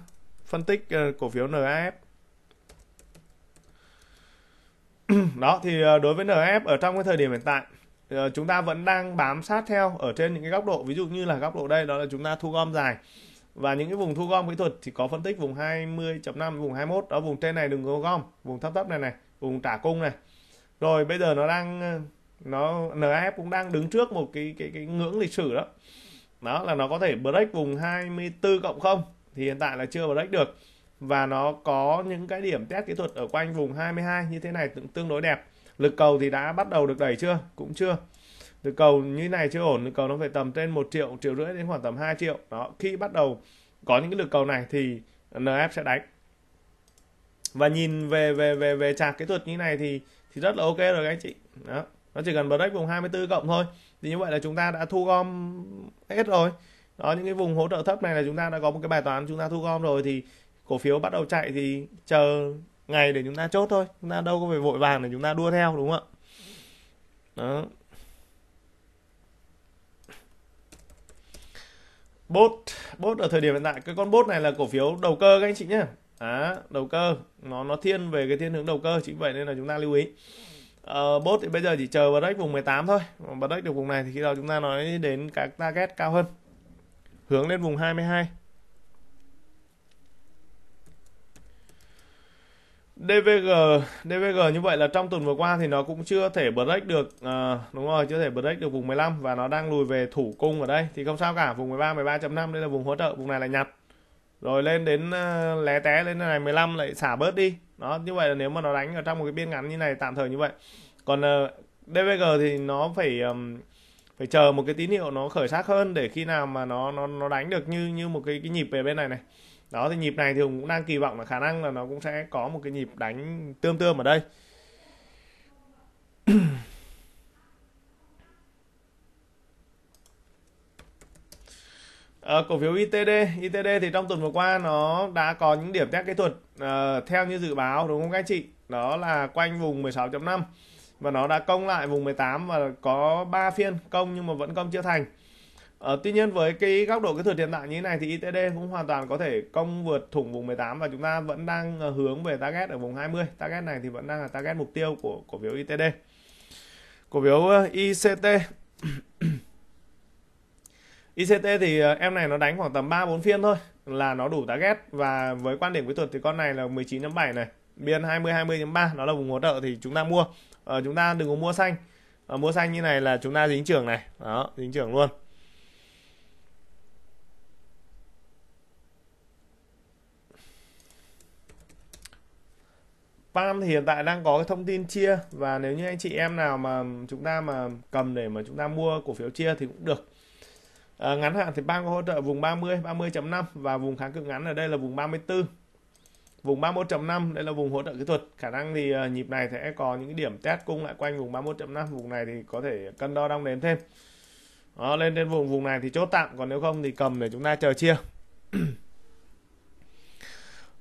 phân tích ờ, cổ phiếu NAF đó thì ờ, đối với NF ở trong cái thời điểm hiện tại chúng ta vẫn đang bám sát theo ở trên những cái góc độ ví dụ như là góc độ đây đó là chúng ta thu gom dài và những cái vùng thu gom kỹ thuật thì có phân tích vùng 20.5 vùng 21 đó vùng trên này đừng có gom vùng thấp thấp này này vùng trả cung này rồi bây giờ nó đang nó NF cũng đang đứng trước một cái cái cái ngưỡng lịch sử đó đó là nó có thể break vùng 24 cộng 0 thì hiện tại là chưa break được và nó có những cái điểm test kỹ thuật ở quanh vùng 22 như thế này tương đối đẹp lực cầu thì đã bắt đầu được đẩy chưa cũng chưa lực cầu như này chưa ổn lực cầu nó phải tầm trên 1 triệu triệu rưỡi đến khoảng tầm 2 triệu đó khi bắt đầu có những cái lực cầu này thì NF sẽ đánh và nhìn về về về về chạc kỹ thuật như này thì thì rất là ok rồi các anh chị đó nó chỉ cần break vùng 24 cộng thôi thì như vậy là chúng ta đã thu gom hết rồi đó những cái vùng hỗ trợ thấp này là chúng ta đã có một cái bài toán chúng ta thu gom rồi thì cổ phiếu bắt đầu chạy thì chờ ngày để chúng ta chốt thôi chúng ta đâu có phải vội vàng để chúng ta đua theo đúng không ạ bốt bốt ở thời điểm hiện tại cái con bốt này là cổ phiếu đầu cơ các anh chị nhé à, đầu cơ nó nó thiên về cái thiên hướng đầu cơ chính vậy nên là chúng ta lưu ý uh, bot thì bây giờ chỉ chờ break vùng 18 thôi break được vùng này thì khi đó chúng ta nói đến các target cao hơn hướng lên vùng 22 DVG DVG như vậy là trong tuần vừa qua thì nó cũng chưa thể break được uh, đúng rồi chưa thể break được vùng 15 và nó đang lùi về thủ cung ở đây thì không sao cả vùng 13 13.5 đây là vùng hỗ trợ vùng này là nhặt rồi lên đến uh, lé té lên này 15 lại xả bớt đi đó như vậy là nếu mà nó đánh ở trong một cái biên ngắn như này tạm thời như vậy còn uh, ờ, DVG thì nó phải um, phải chờ một cái tín hiệu nó khởi sắc hơn để khi nào mà nó nó nó đánh được như như một cái cái nhịp về bên này này đó thì nhịp này thì cũng đang kỳ vọng là khả năng là nó cũng sẽ có một cái nhịp đánh tương tươm ở đây Ờ, cổ phiếu ITD, ITD thì trong tuần vừa qua nó đã có những điểm test kỹ thuật uh, theo như dự báo đúng không các anh chị? Đó là quanh vùng 16.5 và nó đã công lại vùng 18 và có 3 phiên công nhưng mà vẫn công chưa thành. Uh, tuy nhiên với cái góc độ kỹ thuật hiện tại như thế này thì ITD cũng hoàn toàn có thể công vượt thủng vùng 18 và chúng ta vẫn đang hướng về target ở vùng 20. Target này thì vẫn đang là target mục tiêu của cổ phiếu ITD. Cổ phiếu ICT ICT thì ờ, em này nó đánh khoảng tầm 3 4 phiên thôi là nó đủ target và với quan điểm kỹ thuật thì con này là 19.7 này, biên 20 20.3 nó là vùng hỗ trợ thì chúng ta mua. Ờ, chúng ta đừng có mua xanh. Ờ, mua xanh như này là chúng ta dính trưởng này, đó, dính trưởng luôn. Pam thì hiện tại đang có cái thông tin chia và nếu như anh chị em nào mà chúng ta mà cầm để mà chúng ta mua cổ phiếu chia thì cũng được À, ngắn hạn thì bank hỗ trợ vùng 30, 30.5 và vùng kháng cự ngắn ở đây là vùng 34. Vùng 31.5 đây là vùng hỗ trợ kỹ thuật. Khả năng thì uh, nhịp này sẽ có những điểm test cung lại quanh vùng 31.5, vùng này thì có thể cân đo đong đếm thêm. Đó, lên trên vùng vùng này thì chốt tạm còn nếu không thì cầm để chúng ta chờ chia.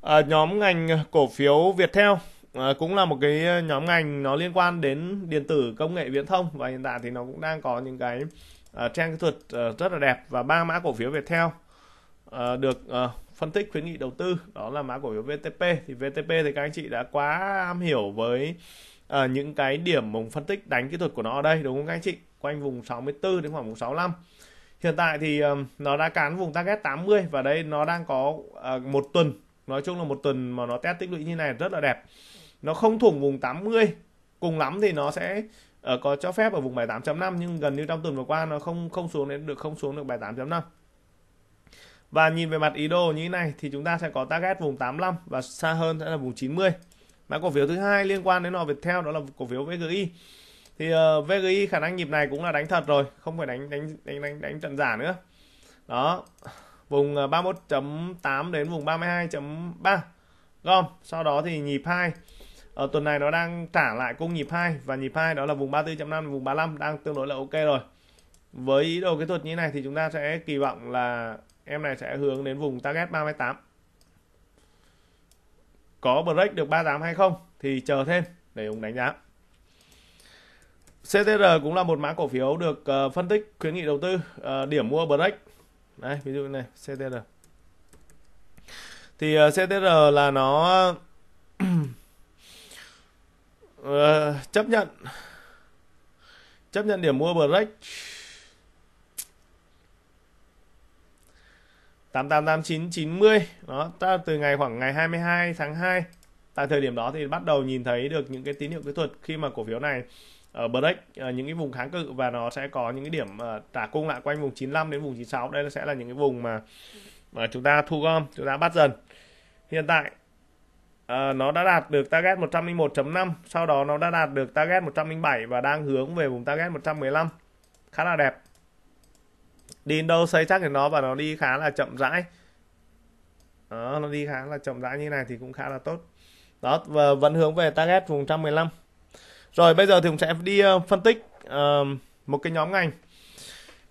à, nhóm ngành cổ phiếu Viettel à, cũng là một cái nhóm ngành nó liên quan đến điện tử công nghệ viễn thông và hiện tại thì nó cũng đang có những cái Ờ, trang kỹ thuật ờ, rất là đẹp và ba mã cổ phiếu Viettel uh, được phân tích khuyến nghị đầu tư đó là mã cổ phiếu VTP thì VTP thì các anh chị đã quá am hiểu với những cái điểm vùng phân tích đánh kỹ thuật của nó ở đây đúng không các anh chị quanh vùng 64 đến khoảng vùng 65 hiện tại thì nó đã cán vùng target 80 và đây nó đang có một tuần nói chung là một tuần mà nó test tích lũy như này rất là đẹp nó không thủng vùng 80 cùng lắm thì nó sẽ ở ờ, có cho phép ở vùng 78.5 nhưng gần như trong tuần vừa qua nó không không xuống đến được không xuống được 78.5 và nhìn về mặt ý đồ như thế này thì chúng ta sẽ có target vùng 85 và xa hơn sẽ là vùng 90 mã cổ phiếu thứ hai liên quan đến nó Viettel đó là cổ phiếu VGI thì uh, ờ, VGI khả năng nhịp này cũng là đánh thật rồi không phải đánh đánh đánh đánh, đánh trận giả nữa đó vùng 31.8 ờ, đến vùng 32.3 gom sau đó thì nhịp 2 ở ờ, tuần này nó đang trả lại cung nhịp 2 và nhịp 2 đó là vùng 34.5 vùng 35 đang tương đối là ok rồi với ý đồ kỹ thuật như này thì chúng ta sẽ kỳ vọng là em này sẽ hướng đến vùng target 38 có break được 38 hay không thì chờ thêm để ông đánh giá CTR cũng là một mã cổ phiếu được ờ, phân tích khuyến nghị đầu tư ờ, điểm mua break đây ví dụ này CTR thì CTR là nó Ờ, chấp nhận chấp nhận điểm mua break 888990 đó ta từ ngày khoảng ngày 22 tháng 2 tại thời điểm đó thì bắt đầu nhìn thấy được những cái tín hiệu kỹ thuật khi mà cổ phiếu này ở break ờ, những cái vùng kháng cự và nó sẽ có những cái điểm ờ, trả cung lại quanh vùng 95 đến vùng 96 đây sẽ là những cái vùng mà mà chúng ta thu gom chúng ta bắt dần hiện tại à, nó đã đạt được target 101.5 sau đó nó đã đạt được target 107 và đang hướng về vùng target 115 khá là đẹp đi đâu xây chắc thì nó và nó đi khá là chậm rãi đó, nó đi khá là chậm rãi như này thì cũng khá là tốt đó và vẫn hướng về target vùng 115 rồi bây giờ thì cũng sẽ đi ờ, phân tích uh, một cái nhóm ngành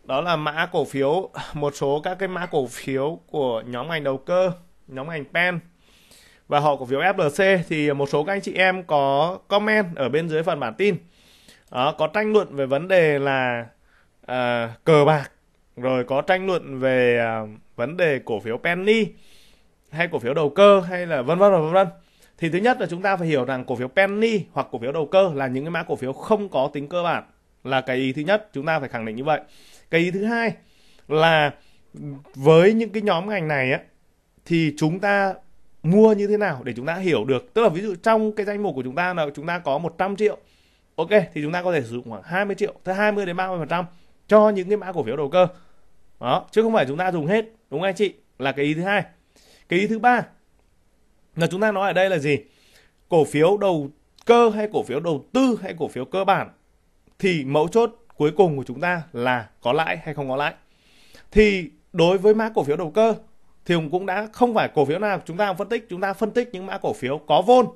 đó là mã cổ phiếu một số các cái mã cổ phiếu của nhóm ngành đầu cơ nhóm ngành pen và họ cổ phiếu FLC thì một số các anh chị em có comment ở bên dưới phần bản tin đó, có tranh luận về vấn đề là à, cờ bạc rồi có tranh luận về à, vấn đề cổ phiếu penny hay cổ phiếu đầu cơ hay là vân vân và vân vân thì thứ nhất là chúng ta phải hiểu rằng cổ phiếu penny hoặc cổ phiếu đầu cơ là những cái mã cổ phiếu không có tính cơ bản là cái ý thứ nhất chúng ta phải khẳng định như vậy cái ý thứ hai là với những cái nhóm ngành này á thì chúng ta mua như thế nào để chúng ta hiểu được tức là ví dụ trong cái danh mục của chúng ta là chúng ta có 100 triệu ok thì chúng ta có thể sử dụng khoảng 20 triệu tới 20 đến 30 phần trăm cho những cái mã cổ phiếu đầu cơ đó chứ không phải chúng ta dùng hết đúng không anh chị là cái ý thứ hai cái ý thứ ba là chúng ta nói ở đây là gì cổ phiếu đầu cơ hay cổ phiếu đầu tư hay cổ phiếu cơ bản thì mẫu chốt cuối cùng của chúng ta là có lãi hay không có lãi thì đối với mã cổ phiếu đầu cơ thì Hùng cũng đã không phải cổ phiếu nào chúng ta phân tích, chúng ta phân tích những mã cổ phiếu có vôn.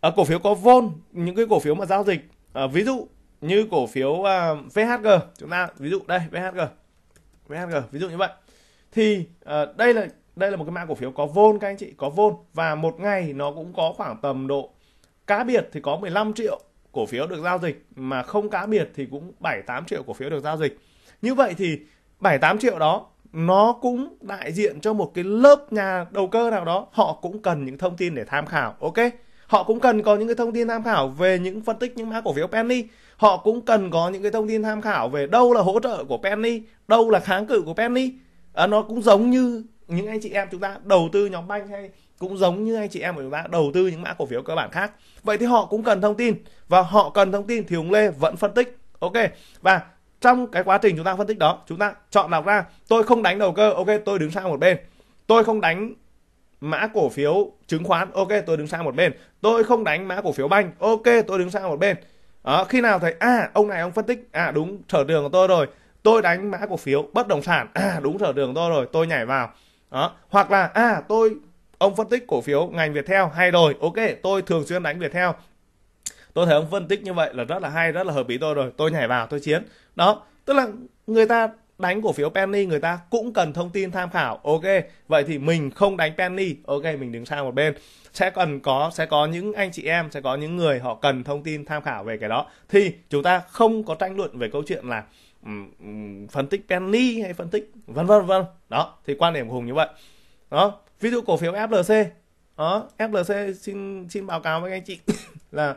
À, ờ, cổ phiếu có vôn, những cái cổ phiếu mà giao dịch, à, ví dụ như cổ phiếu uh, ờ, VHG, chúng ta ví dụ đây VHG, VHG, ví dụ như vậy. Thì uh, đây là đây là một cái mã cổ phiếu có vôn các anh chị, có vôn và một ngày nó cũng có khoảng tầm độ cá biệt thì có 15 triệu cổ phiếu được giao dịch mà không cá biệt thì cũng 7 8 triệu cổ phiếu được giao dịch. Như vậy thì 7 8 triệu đó nó cũng đại diện cho một cái lớp nhà đầu cơ nào đó họ cũng cần những thông tin để tham khảo ok họ cũng cần có những cái thông tin tham khảo về những phân tích những mã cổ phiếu penny họ cũng cần có những cái thông tin tham khảo về đâu là hỗ trợ của penny đâu là kháng cự của penny à, nó cũng giống như những anh chị em chúng ta đầu tư nhóm banh hay cũng giống như anh chị em của chúng ta đầu tư những mã cổ phiếu cơ bản khác vậy thì họ cũng cần thông tin và họ cần thông tin thì hùng lê vẫn phân tích ok và trong cái quá trình chúng ta phân tích đó chúng ta chọn lọc ra tôi không đánh đầu cơ ok tôi đứng sang một bên tôi không đánh mã cổ phiếu chứng khoán ok tôi đứng sang một bên tôi không đánh mã cổ phiếu banh ok tôi đứng sang một bên đó, khi nào thấy à ông này ông phân tích à đúng sở trường của tôi rồi tôi đánh mã cổ phiếu bất động sản à đúng sở trường của tôi rồi tôi nhảy vào đó hoặc là à tôi ông phân tích cổ phiếu ngành Viettel hay rồi ok tôi thường xuyên đánh Viettel tôi thấy ông phân tích như vậy là rất là hay rất là hợp lý tôi rồi tôi nhảy vào tôi chiến đó tức là người ta đánh cổ phiếu penny người ta cũng cần thông tin tham khảo ok vậy thì mình không đánh penny ok mình đứng sang một bên sẽ cần có sẽ có những anh chị em sẽ có những người họ cần thông tin tham khảo về cái đó thì chúng ta không có tranh luận về câu chuyện là um, phân tích penny hay phân tích vân vân vân đó thì quan điểm của hùng như vậy đó ví dụ cổ phiếu flc đó flc xin xin báo cáo với anh chị là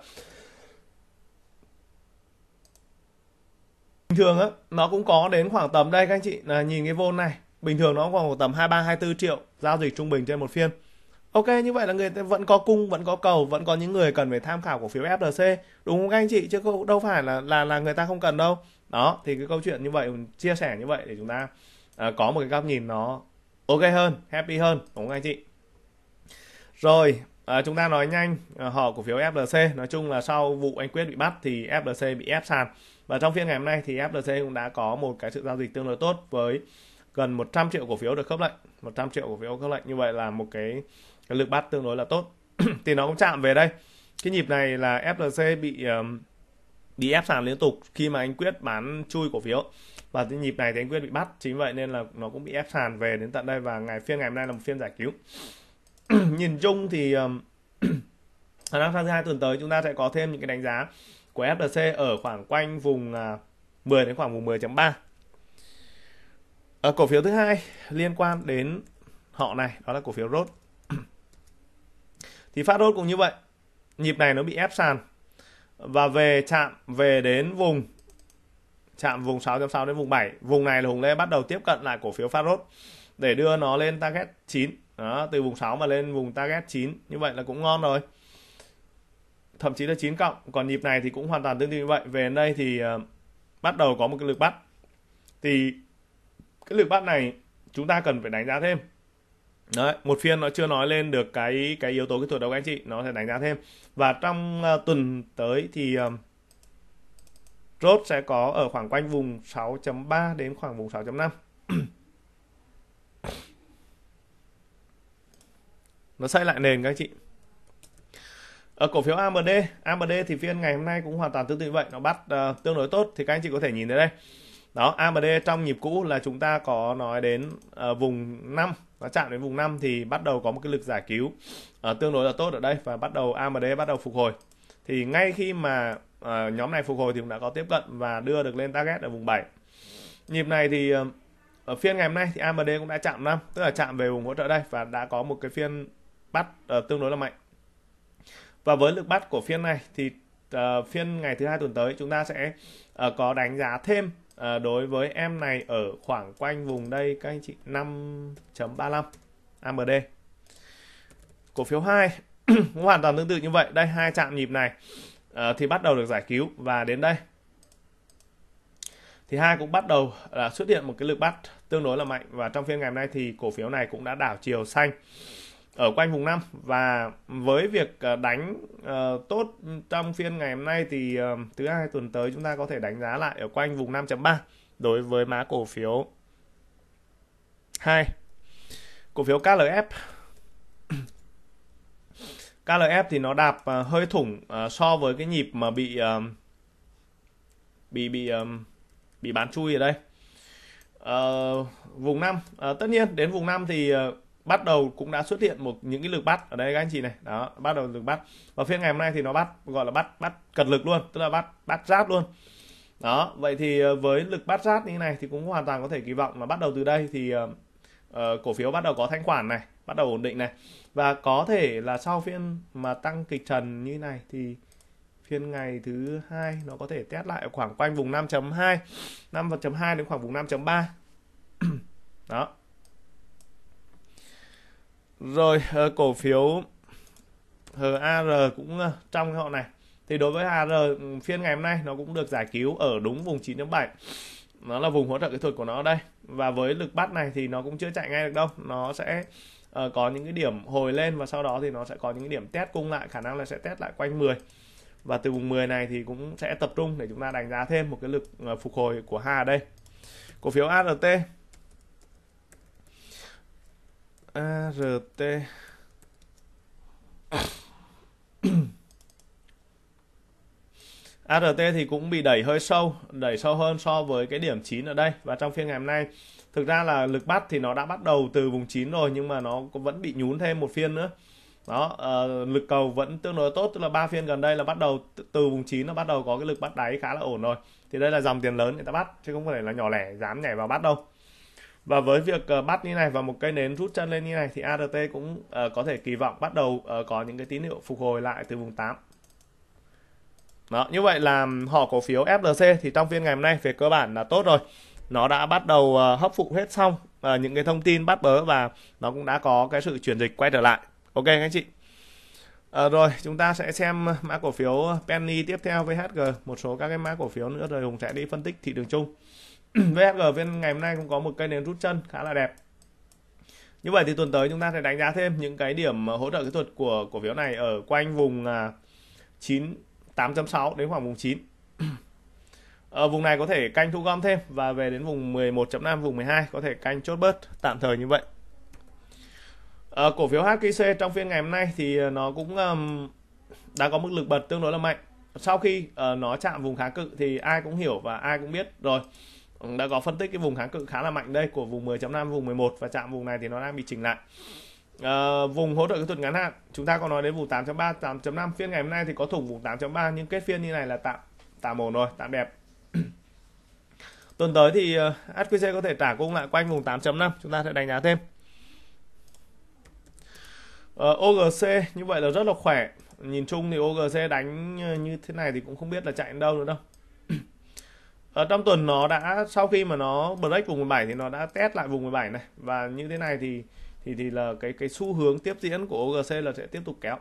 bình thường á nó cũng có đến khoảng tầm đây các anh chị là nhìn cái vôn này bình thường nó khoảng tầm 23 24 triệu giao dịch trung bình trên một phiên Ok như vậy là người ta vẫn có cung vẫn có cầu vẫn có những người cần phải tham khảo cổ phiếu FLC đúng không các anh chị chứ cũng đâu phải là là là người ta không cần đâu đó thì cái câu chuyện như vậy chia sẻ như vậy để chúng ta à, có một cái góc nhìn nó ok hơn happy hơn đúng không anh chị rồi à, chúng ta nói nhanh à, họ cổ phiếu FLC nói chung là sau vụ anh quyết bị bắt thì FLC bị ép sàn và trong phiên ngày hôm nay thì FLC cũng đã có một cái sự giao dịch tương đối tốt với gần 100 triệu cổ phiếu được khớp lệnh, 100 triệu cổ phiếu khớp lệnh như vậy là một cái, cái lực bắt tương đối là tốt. thì nó cũng chạm về đây. Cái nhịp này là FLC bị um, bị ép sàn liên tục khi mà anh quyết bán chui cổ phiếu và cái nhịp này thì anh quyết bị bắt chính vậy nên là nó cũng bị ép sàn về đến tận đây và ngày phiên ngày hôm nay là một phiên giải cứu nhìn chung thì um, khả năng sang thứ hai tuần tới chúng ta sẽ có thêm những cái đánh giá của FLC ở khoảng quanh vùng 10 à, đến khoảng vùng 10.3. Ở cổ phiếu thứ hai liên quan đến họ này đó là cổ phiếu Rốt. Thì phát Rốt cũng như vậy. Nhịp này nó bị ép sàn và về chạm về đến vùng chạm vùng 6.6 đến vùng 7. Vùng này là Hùng Lê bắt đầu tiếp cận lại cổ phiếu Phát để đưa nó lên target 9. Đó, từ vùng 6 mà lên vùng target 9 như vậy là cũng ngon rồi thậm chí là 9 cộng còn nhịp này thì cũng hoàn toàn tương tự như vậy về đây thì uh, bắt đầu có một cái lực bắt thì cái lực bắt này chúng ta cần phải đánh giá thêm Đấy, một phiên nó chưa nói lên được cái cái yếu tố kỹ thuật đâu các anh chị nó sẽ đánh giá thêm và trong uh, tuần tới thì uh, chốt sẽ có ở khoảng quanh vùng 6.3 đến khoảng vùng 6.5 nó xây lại nền các anh chị ở ờ, cổ phiếu AMD, AMD thì phiên ngày hôm nay cũng hoàn toàn tương tự vậy, nó bắt uh, tương đối tốt thì các anh chị có thể nhìn thấy đây. Đó, AMD trong nhịp cũ là chúng ta có nói đến uh, vùng 5, nó chạm đến vùng 5 thì bắt đầu có một cái lực giải cứu uh, tương đối là tốt ở đây và bắt đầu AMD bắt đầu phục hồi. Thì ngay khi mà uh, nhóm này phục hồi thì cũng đã có tiếp cận và đưa được lên target ở vùng 7. Nhịp này thì uh, ở phiên ngày hôm nay thì AMD cũng đã chạm 5, tức là chạm về vùng hỗ trợ đây và đã có một cái phiên bắt uh, tương đối là mạnh và với lực bắt của phiên này thì uh, phiên ngày thứ hai tuần tới chúng ta sẽ uh, có đánh giá thêm uh, đối với em này ở khoảng quanh vùng đây các anh chị 5.35 AMD cổ phiếu 2 cũng hoàn toàn tương tự như vậy đây hai chạm nhịp này uh, thì bắt đầu được giải cứu và đến đây thì hai cũng bắt đầu là xuất hiện một cái lực bắt tương đối là mạnh và trong phiên ngày hôm nay thì cổ phiếu này cũng đã đảo chiều xanh ở quanh vùng năm và với việc ờ, đánh uh, tốt trong phiên ngày hôm nay thì uh, thứ hai tuần tới chúng ta có thể đánh giá lại ở quanh vùng 5.3 đối với mã cổ phiếu 2 cổ phiếu KLF KLF thì nó đạp uh, hơi thủng uh, so với cái nhịp mà bị uh, bị bị um, bị bán chui ở đây uh, vùng 5 uh, tất nhiên đến vùng 5 thì uh, bắt đầu cũng đã xuất hiện một những cái lực bắt ở đây các anh chị này đó bắt đầu lực bắt và phiên ngày hôm nay thì nó bắt gọi là bắt bắt cật lực luôn tức là bắt bắt giáp luôn đó vậy thì ờ, với lực bắt giáp như này thì cũng hoàn toàn có thể kỳ vọng là bắt đầu từ đây thì uh, cổ phiếu bắt đầu có thanh khoản này bắt đầu ổn định này và có thể là sau phiên mà tăng kịch trần như này thì phiên ngày thứ hai nó có thể test lại khoảng quanh vùng 5.2 5.2 đến khoảng vùng 5.3 đó rồi ờ, cổ phiếu ờ, AR cũng ờ, trong cái họ này thì đối với AR ừ, phiên ngày hôm nay nó cũng được giải cứu ở đúng vùng 9.7 nó là vùng hỗ trợ kỹ thuật của nó đây và với lực bắt này thì nó cũng chưa chạy ngay được đâu nó sẽ có những cái điểm hồi lên và sau đó thì nó sẽ có những cái điểm test cung lại khả năng là sẽ test lại quanh 10 và từ vùng 10 này thì cũng sẽ tập trung để chúng ta đánh giá thêm một cái lực phục hồi của Hà đây cổ phiếu ART ART ART thì cũng bị đẩy hơi sâu, đẩy sâu hơn so với cái điểm 9 ở đây và trong phiên ngày hôm nay thực ra là lực bắt thì nó đã bắt đầu từ vùng 9 rồi nhưng mà nó vẫn bị nhún thêm một phiên nữa đó uh, lực cầu vẫn tương đối tốt tức là ba phiên gần đây là bắt đầu từ vùng 9 nó bắt đầu có cái lực bắt đáy khá là ổn rồi thì đây là dòng tiền lớn người ta bắt chứ không phải là nhỏ lẻ dám nhảy vào bắt đâu và với việc uh, bắt như này và một cây nến rút chân lên như này thì ART cũng uh, có thể kỳ vọng bắt đầu uh, có những cái tín hiệu phục hồi lại từ vùng 8 đó, như vậy là họ cổ phiếu FLC thì trong phiên ngày hôm nay về cơ bản là tốt rồi nó đã bắt đầu uh, hấp phụ hết xong uh, những cái thông tin bắt bớ và nó cũng đã có cái sự chuyển dịch quay trở lại ok các anh chị À, rồi chúng ta sẽ xem mã cổ phiếu penny tiếp theo với HG một số các cái mã cổ phiếu nữa rồi Hùng sẽ đi phân tích thị trường chung VSG viên ngày hôm nay cũng có một cây nến rút chân khá là đẹp như vậy thì tuần tới chúng ta sẽ đánh giá thêm những cái điểm hỗ trợ kỹ thuật của cổ phiếu này ở quanh vùng 9 à, 8.6 đến khoảng vùng 9 ở vùng này có thể canh thu gom thêm và về đến vùng 11.5 vùng 12 có thể canh chốt bớt tạm thời như vậy ở ờ, cổ phiếu HKC trong phiên ngày hôm nay thì à, nó cũng đã có mức lực bật tương đối là mạnh sau khi ờ, nó chạm vùng kháng cự thì ai cũng hiểu và ai cũng biết rồi đã có phân tích cái vùng kháng cự khá là mạnh đây của vùng 10.5 vùng 11 và chạm vùng này thì nó đang bị chỉnh lại à, vùng hỗ trợ kỹ thuật ngắn hạn chúng ta có nói đến vùng 8.3 8.5 phiên ngày hôm nay thì có thủng vùng 8.3 nhưng kết phiên như này là tạm tạm ổn rồi tạm đẹp tuần tới thì HQC ờ, có thể trả cung lại quanh vùng 8.5 chúng ta sẽ đánh giá thêm Uh, ờ, OGC như vậy là rất là khỏe nhìn chung thì OGC đánh như thế này thì cũng không biết là chạy đến đâu nữa đâu ở ờ, trong tuần nó đã sau khi mà nó break vùng 17 thì nó đã test lại vùng 17 này và như thế này thì thì thì là cái cái xu hướng tiếp diễn của OGC là sẽ tiếp tục kéo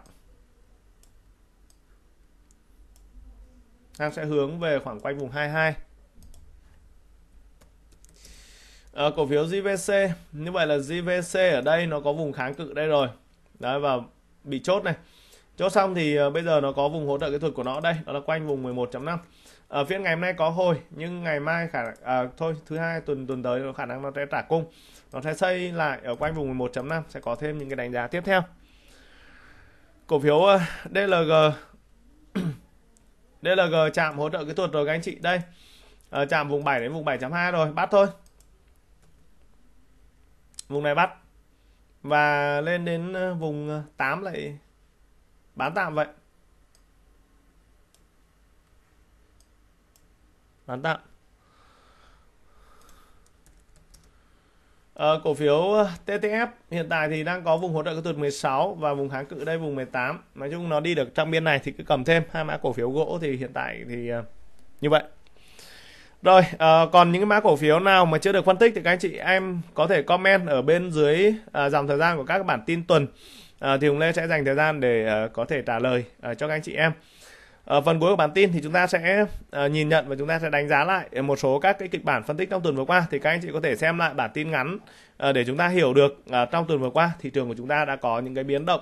đang sẽ hướng về khoảng quanh vùng 22 à, ờ, cổ phiếu JVC như vậy là JVC ở đây nó có vùng kháng cự đây rồi đấy và bị chốt này chốt xong thì ờ, bây giờ nó có vùng hỗ trợ kỹ thuật của nó đây đó là quanh vùng 11.5 ở ờ, phiên ngày hôm nay có hồi nhưng ngày mai khả à, thôi thứ hai tuần tuần tới khả năng nó sẽ trả cung nó sẽ xây lại ở quanh vùng 11.5 sẽ có thêm những cái đánh giá tiếp theo cổ phiếu ờ, DLG DLG chạm hỗ trợ kỹ thuật rồi các anh chị đây à, chạm vùng 7 đến vùng 7.2 rồi bắt thôi vùng này bắt và lên đến vùng 8 lại bán tạm vậy bán tạm à, ờ, cổ phiếu ờ, TTF hiện tại thì đang có vùng hỗ trợ kỹ thuật 16 và vùng kháng cự đây vùng 18 nói chung nó đi được trong biên này thì cứ cầm thêm hai mã cổ phiếu gỗ thì hiện tại thì ờ, như vậy rồi à, còn những cái mã cổ phiếu nào mà chưa được phân tích thì các anh chị em có thể comment ở bên dưới à, dòng thời gian của các bản tin tuần à, thì Hùng Lê sẽ dành thời gian để à, có thể trả lời à, cho các anh chị em ở ờ, phần cuối của bản tin thì chúng ta sẽ ờ, nhìn nhận và chúng ta sẽ đánh giá lại một số các cái kịch bản phân tích trong tuần vừa qua thì các anh chị có thể xem lại bản tin ngắn ờ, để chúng ta hiểu được trong tuần vừa qua thị trường của chúng ta đã có những cái biến động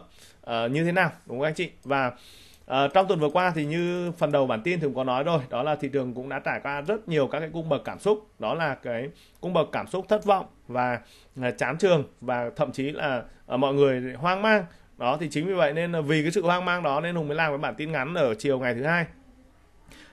như thế nào đúng không anh chị và trong tuần vừa qua thì như phần đầu bản tin thì cũng có nói rồi đó là thị trường cũng đã trải qua rất nhiều các cái cung bậc cảm xúc đó là cái cung bậc cảm xúc thất vọng và chán trường và thậm chí là mọi người hoang mang đó thì chính vì vậy nên vì cái sự hoang mang đó nên hùng mới làm cái bản tin ngắn ở chiều ngày thứ hai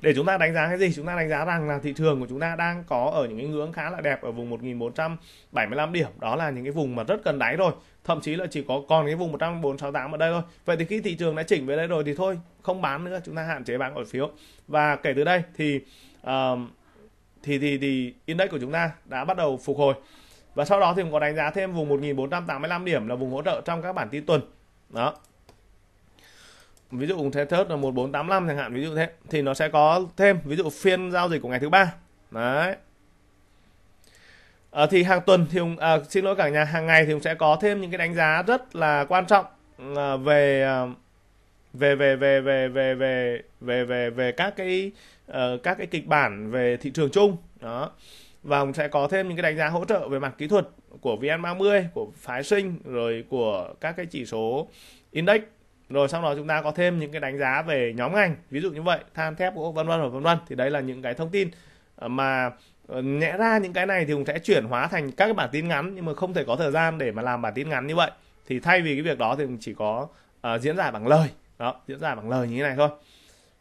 để chúng ta đánh giá cái gì chúng ta đánh giá rằng là thị trường của chúng ta đang có ở những cái ngưỡng khá là đẹp ở vùng 1475 điểm đó là những cái vùng mà rất cần đáy rồi thậm chí là chỉ có còn cái vùng 1468 ở đây thôi vậy thì khi thị trường đã chỉnh về đây rồi thì thôi không bán nữa chúng ta hạn chế bán cổ phiếu và kể từ đây thì uh, thì thì thì index của chúng ta đã bắt đầu phục hồi và sau đó thì cũng có đánh giá thêm vùng 1485 điểm là vùng hỗ trợ trong các bản tin tuần đó ví dụ thế thớt là 1485 chẳng hạn ví dụ thế thì nó sẽ có thêm ví dụ phiên giao dịch của ngày thứ ba đấy à, thì hàng tuần thì à, xin lỗi cả nhà hàng ngày thì sẽ có thêm những cái đánh giá rất là quan trọng à, về về về về về về về về về về các cái uh, các cái kịch bản về thị trường chung đó và cũng sẽ có thêm những cái đánh giá hỗ trợ về mặt kỹ thuật của VN30, của phái sinh rồi của các cái chỉ số index rồi sau đó chúng ta có thêm những cái đánh giá về nhóm ngành ví dụ như vậy than thép gỗ vân vân và vân vân thì đấy là những cái thông tin ờ, mà ờ, nhẽ ra những cái này thì cũng sẽ chuyển hóa thành các cái bản tin ngắn nhưng mà không thể có thời gian để mà làm bản tin ngắn như vậy thì thay vì cái việc đó thì chỉ có uh, diễn giải bằng lời đó diễn giải bằng lời như thế này thôi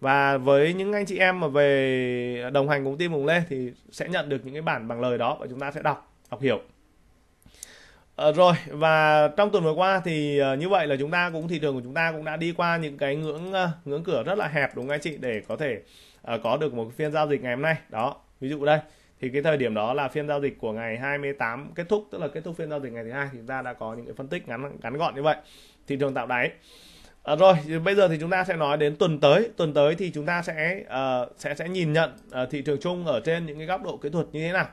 và với những anh chị em mà về đồng hành cùng team cùng lên thì sẽ nhận được những cái bản bằng lời đó và chúng ta sẽ đọc đọc hiểu à, rồi và trong tuần vừa qua thì ờ, như vậy là chúng ta cũng thị trường của chúng ta cũng đã đi qua những cái ngưỡng ờ, ngưỡng cửa rất là hẹp đúng không anh chị để có thể uh, có được một phiên giao dịch ngày hôm nay đó ví dụ đây thì cái thời điểm đó là phiên giao dịch của ngày 28 kết thúc tức là kết thúc phiên giao dịch ngày thứ hai thì chúng ta đã có những cái phân tích ngắn ngắn gọn như vậy thị trường tạo đáy À, rồi bây giờ thì chúng ta sẽ nói đến tuần tới tuần tới thì chúng ta sẽ uh, sẽ sẽ nhìn nhận uh, thị trường chung ở trên những cái góc độ kỹ thuật như thế nào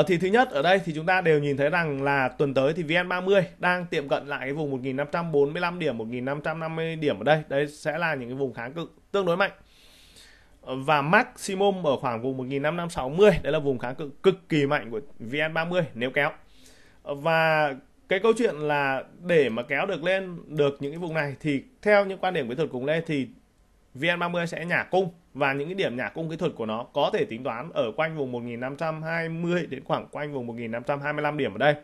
uh, thì thứ nhất ở đây thì chúng ta đều nhìn thấy rằng là tuần tới thì VN30 đang tiệm cận lại cái vùng 1545 điểm 1550 điểm ở đây đấy sẽ là những cái vùng kháng cự tương đối mạnh và maximum ở khoảng vùng 1560 đấy là vùng kháng cự cực kỳ mạnh của VN30 nếu kéo và cái câu chuyện là để mà kéo được lên được những cái vùng này thì theo những quan điểm kỹ thuật cùng Lê thì VN30 sẽ nhả cung và những cái điểm nhả cung kỹ thuật của nó có thể tính toán ở quanh vùng 1520 đến khoảng quanh vùng 1525 điểm ở đây.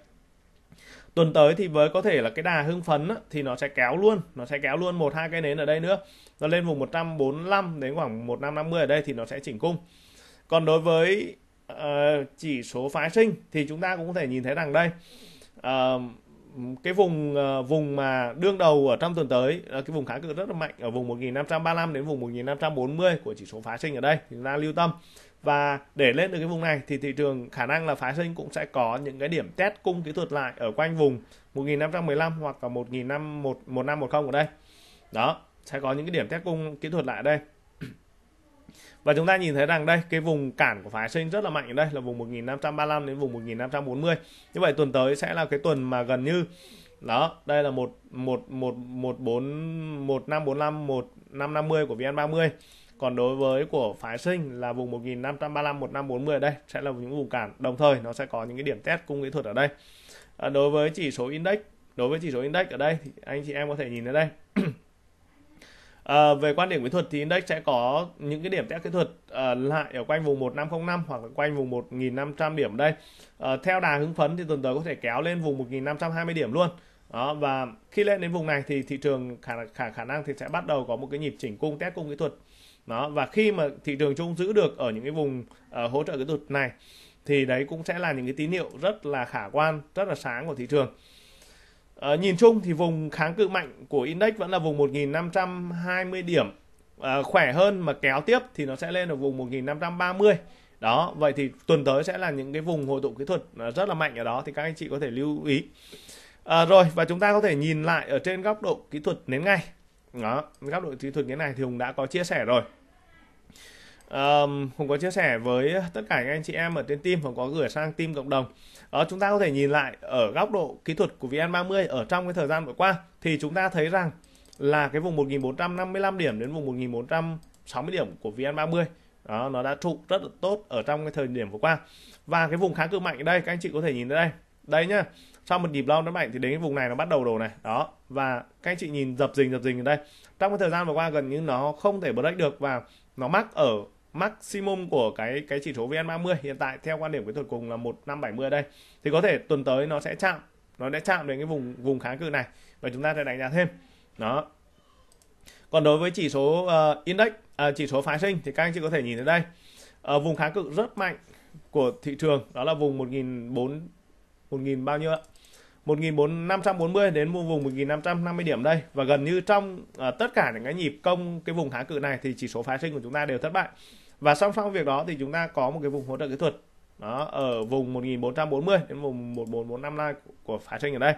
Tuần tới thì với có thể là cái đà hưng phấn á, thì nó sẽ kéo luôn, nó sẽ kéo luôn một hai cây nến ở đây nữa. Nó lên vùng 145 đến khoảng 1550 ở đây thì nó sẽ chỉnh cung. Còn đối với uh, chỉ số phái sinh thì chúng ta cũng có thể nhìn thấy rằng đây cái vùng ờ, vùng mà đương đầu ở trong tuần tới ờ, cái vùng kháng cự rất là mạnh ở vùng 1535 đến vùng 1540 của chỉ số phá sinh ở đây thì chúng ta lưu tâm và để lên được cái vùng này thì thị trường khả năng là phá sinh cũng sẽ có những cái điểm test cung kỹ thuật lại ở quanh vùng 1515 hoặc là 1510 ở đây đó sẽ có những cái điểm test cung kỹ thuật lại ở đây và chúng ta nhìn thấy rằng đây cái vùng cản của phái sinh rất là mạnh ở đây là vùng 1535 đến vùng 1540 như vậy tuần tới sẽ là cái tuần mà gần như đó đây là một một một một bốn một năm bốn năm một năm năm mươi của vn 30 còn đối với của phái sinh là vùng 1535 1540 ở đây sẽ là những vùng cản đồng thời nó sẽ có những cái điểm test cung kỹ thuật ở đây à, đối với chỉ số index đối với chỉ số index ở đây thì anh chị em có thể nhìn ở đây À, về quan điểm kỹ thuật thì index sẽ có những cái điểm test kỹ thuật à, lại ở quanh vùng 1505 hoặc là quanh vùng 1500 điểm đây. À, theo đà hứng phấn thì tuần tới có thể kéo lên vùng 1520 điểm luôn. Đó, và khi lên đến vùng này thì thị trường khả, khả khả năng thì sẽ bắt đầu có một cái nhịp chỉnh cung test cung kỹ thuật. Đó, và khi mà thị trường chung giữ được ở những cái vùng uh, hỗ trợ kỹ thuật này thì đấy cũng sẽ là những cái tín hiệu rất là khả quan, rất là sáng của thị trường. À, nhìn chung thì vùng kháng cự mạnh của index vẫn là vùng 1.520 điểm à, khỏe hơn mà kéo tiếp thì nó sẽ lên ở vùng 1.530 đó vậy thì tuần tới sẽ là những cái vùng hội tụ kỹ thuật ờ, rất là mạnh ở đó thì các anh chị có thể lưu ý à, rồi và chúng ta có thể nhìn lại ở trên góc độ kỹ thuật nến ngay đó góc độ kỹ thuật nến này thì hùng đã có chia sẻ rồi um, Hùng có chia sẻ với tất cả các anh chị em ở trên team và có gửi sang team cộng đồng đó, ờ, chúng ta có thể nhìn lại ở góc độ kỹ thuật của VN30 ở trong cái thời gian vừa qua thì chúng ta thấy rằng là cái vùng 1455 điểm đến vùng 1460 điểm của VN30 đó, nó đã trụ rất là tốt ở trong cái thời điểm vừa qua và cái vùng kháng cự mạnh ở đây các anh chị có thể nhìn ở đây đây nhá sau một nhịp long nó mạnh thì đến cái vùng này nó bắt đầu đồ này đó và các anh chị nhìn dập dình dập dình ở đây trong cái thời gian vừa qua gần như nó không thể break được và nó mắc ở maximum của cái cái chỉ số VN30 hiện tại theo quan điểm kỹ thuật cùng là 1570 đây thì có thể tuần tới nó sẽ chạm nó sẽ chạm đến cái vùng vùng kháng cự này và chúng ta sẽ đánh giá thêm đó còn đối với chỉ số uh, index uh, chỉ số phái sinh thì các anh chị có thể nhìn thấy đây uh, vùng kháng cự rất mạnh của thị trường đó là vùng 1004 1000 bao nhiêu ạ 1.540 đến vùng 1.550 điểm đây và gần như trong uh, tất cả những cái nhịp công cái vùng kháng cự này thì chỉ số phái sinh của chúng ta đều thất bại và song song việc đó thì chúng ta có một cái vùng hỗ trợ kỹ thuật đó ở vùng 1440 đến vùng 1445 của phá sinh ở đây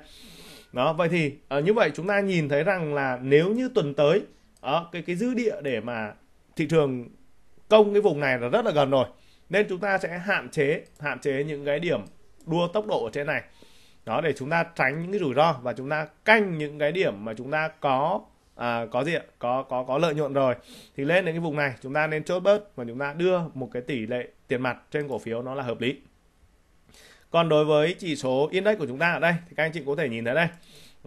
đó vậy thì uh, như vậy chúng ta nhìn thấy rằng là nếu như tuần tới đó, ờ, cái cái dư địa để mà thị trường công cái vùng này là rất là gần rồi nên chúng ta sẽ hạn chế hạn chế những cái điểm đua tốc độ ở trên này đó để chúng ta tránh những cái rủi ro và chúng ta canh những cái điểm mà chúng ta có à, có gì ạ có có có lợi nhuận rồi thì lên đến cái vùng này chúng ta nên chốt bớt và chúng ta đưa một cái tỷ lệ tiền mặt trên cổ phiếu nó là hợp lý còn đối với chỉ số index của chúng ta ở đây thì các anh chị có thể nhìn thấy đây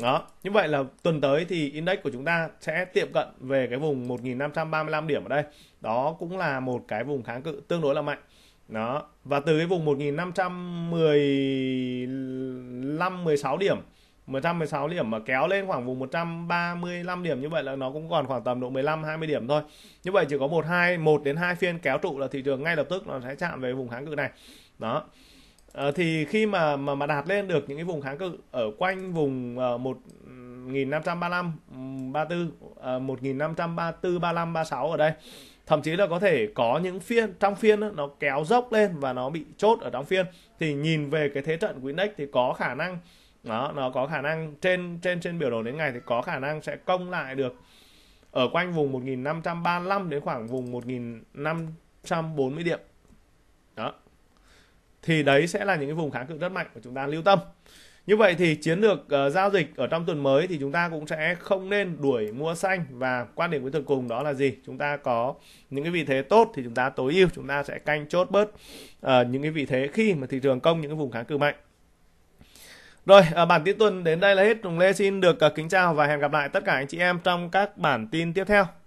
đó như vậy là tuần tới thì index của chúng ta sẽ tiệm cận về cái vùng 1.535 điểm ở đây đó cũng là một cái vùng kháng cự tương đối là mạnh đó và từ cái vùng 1510 15 16 điểm 116 điểm mà kéo lên khoảng vùng 135 điểm như vậy là nó cũng còn khoảng tầm độ 15 20 điểm thôi. Như vậy chỉ có một hai một đến hai phiên kéo trụ là thị trường ngay lập tức nó sẽ chạm về vùng kháng cự này. Đó. À, thì khi mà mà mà đạt lên được những cái vùng kháng cự ở quanh vùng uh, 1535 34 uh, 1534 35 36 ở đây thậm chí là có thể có những phiên trong phiên đó, nó kéo dốc lên và nó bị chốt ở trong phiên thì nhìn về cái thế trận của index thì có khả năng đó nó có khả năng trên trên trên biểu đồ đến ngày thì có khả năng sẽ công lại được ở quanh vùng 1535 đến khoảng vùng 1540 điểm đó thì đấy sẽ là những cái vùng kháng cự rất mạnh của chúng ta lưu tâm như vậy thì chiến lược uh, giao dịch ở trong tuần mới thì chúng ta cũng sẽ không nên đuổi mua xanh và quan điểm cuối tuần cùng đó là gì? Chúng ta có những cái vị thế tốt thì chúng ta tối ưu, chúng ta sẽ canh chốt bớt uh, những cái vị thế khi mà thị trường công những cái vùng kháng cự mạnh. Rồi, à, bản tin tuần đến đây là hết. Tùng Lê xin được à, kính chào và hẹn gặp lại tất cả anh chị em trong các bản tin tiếp theo.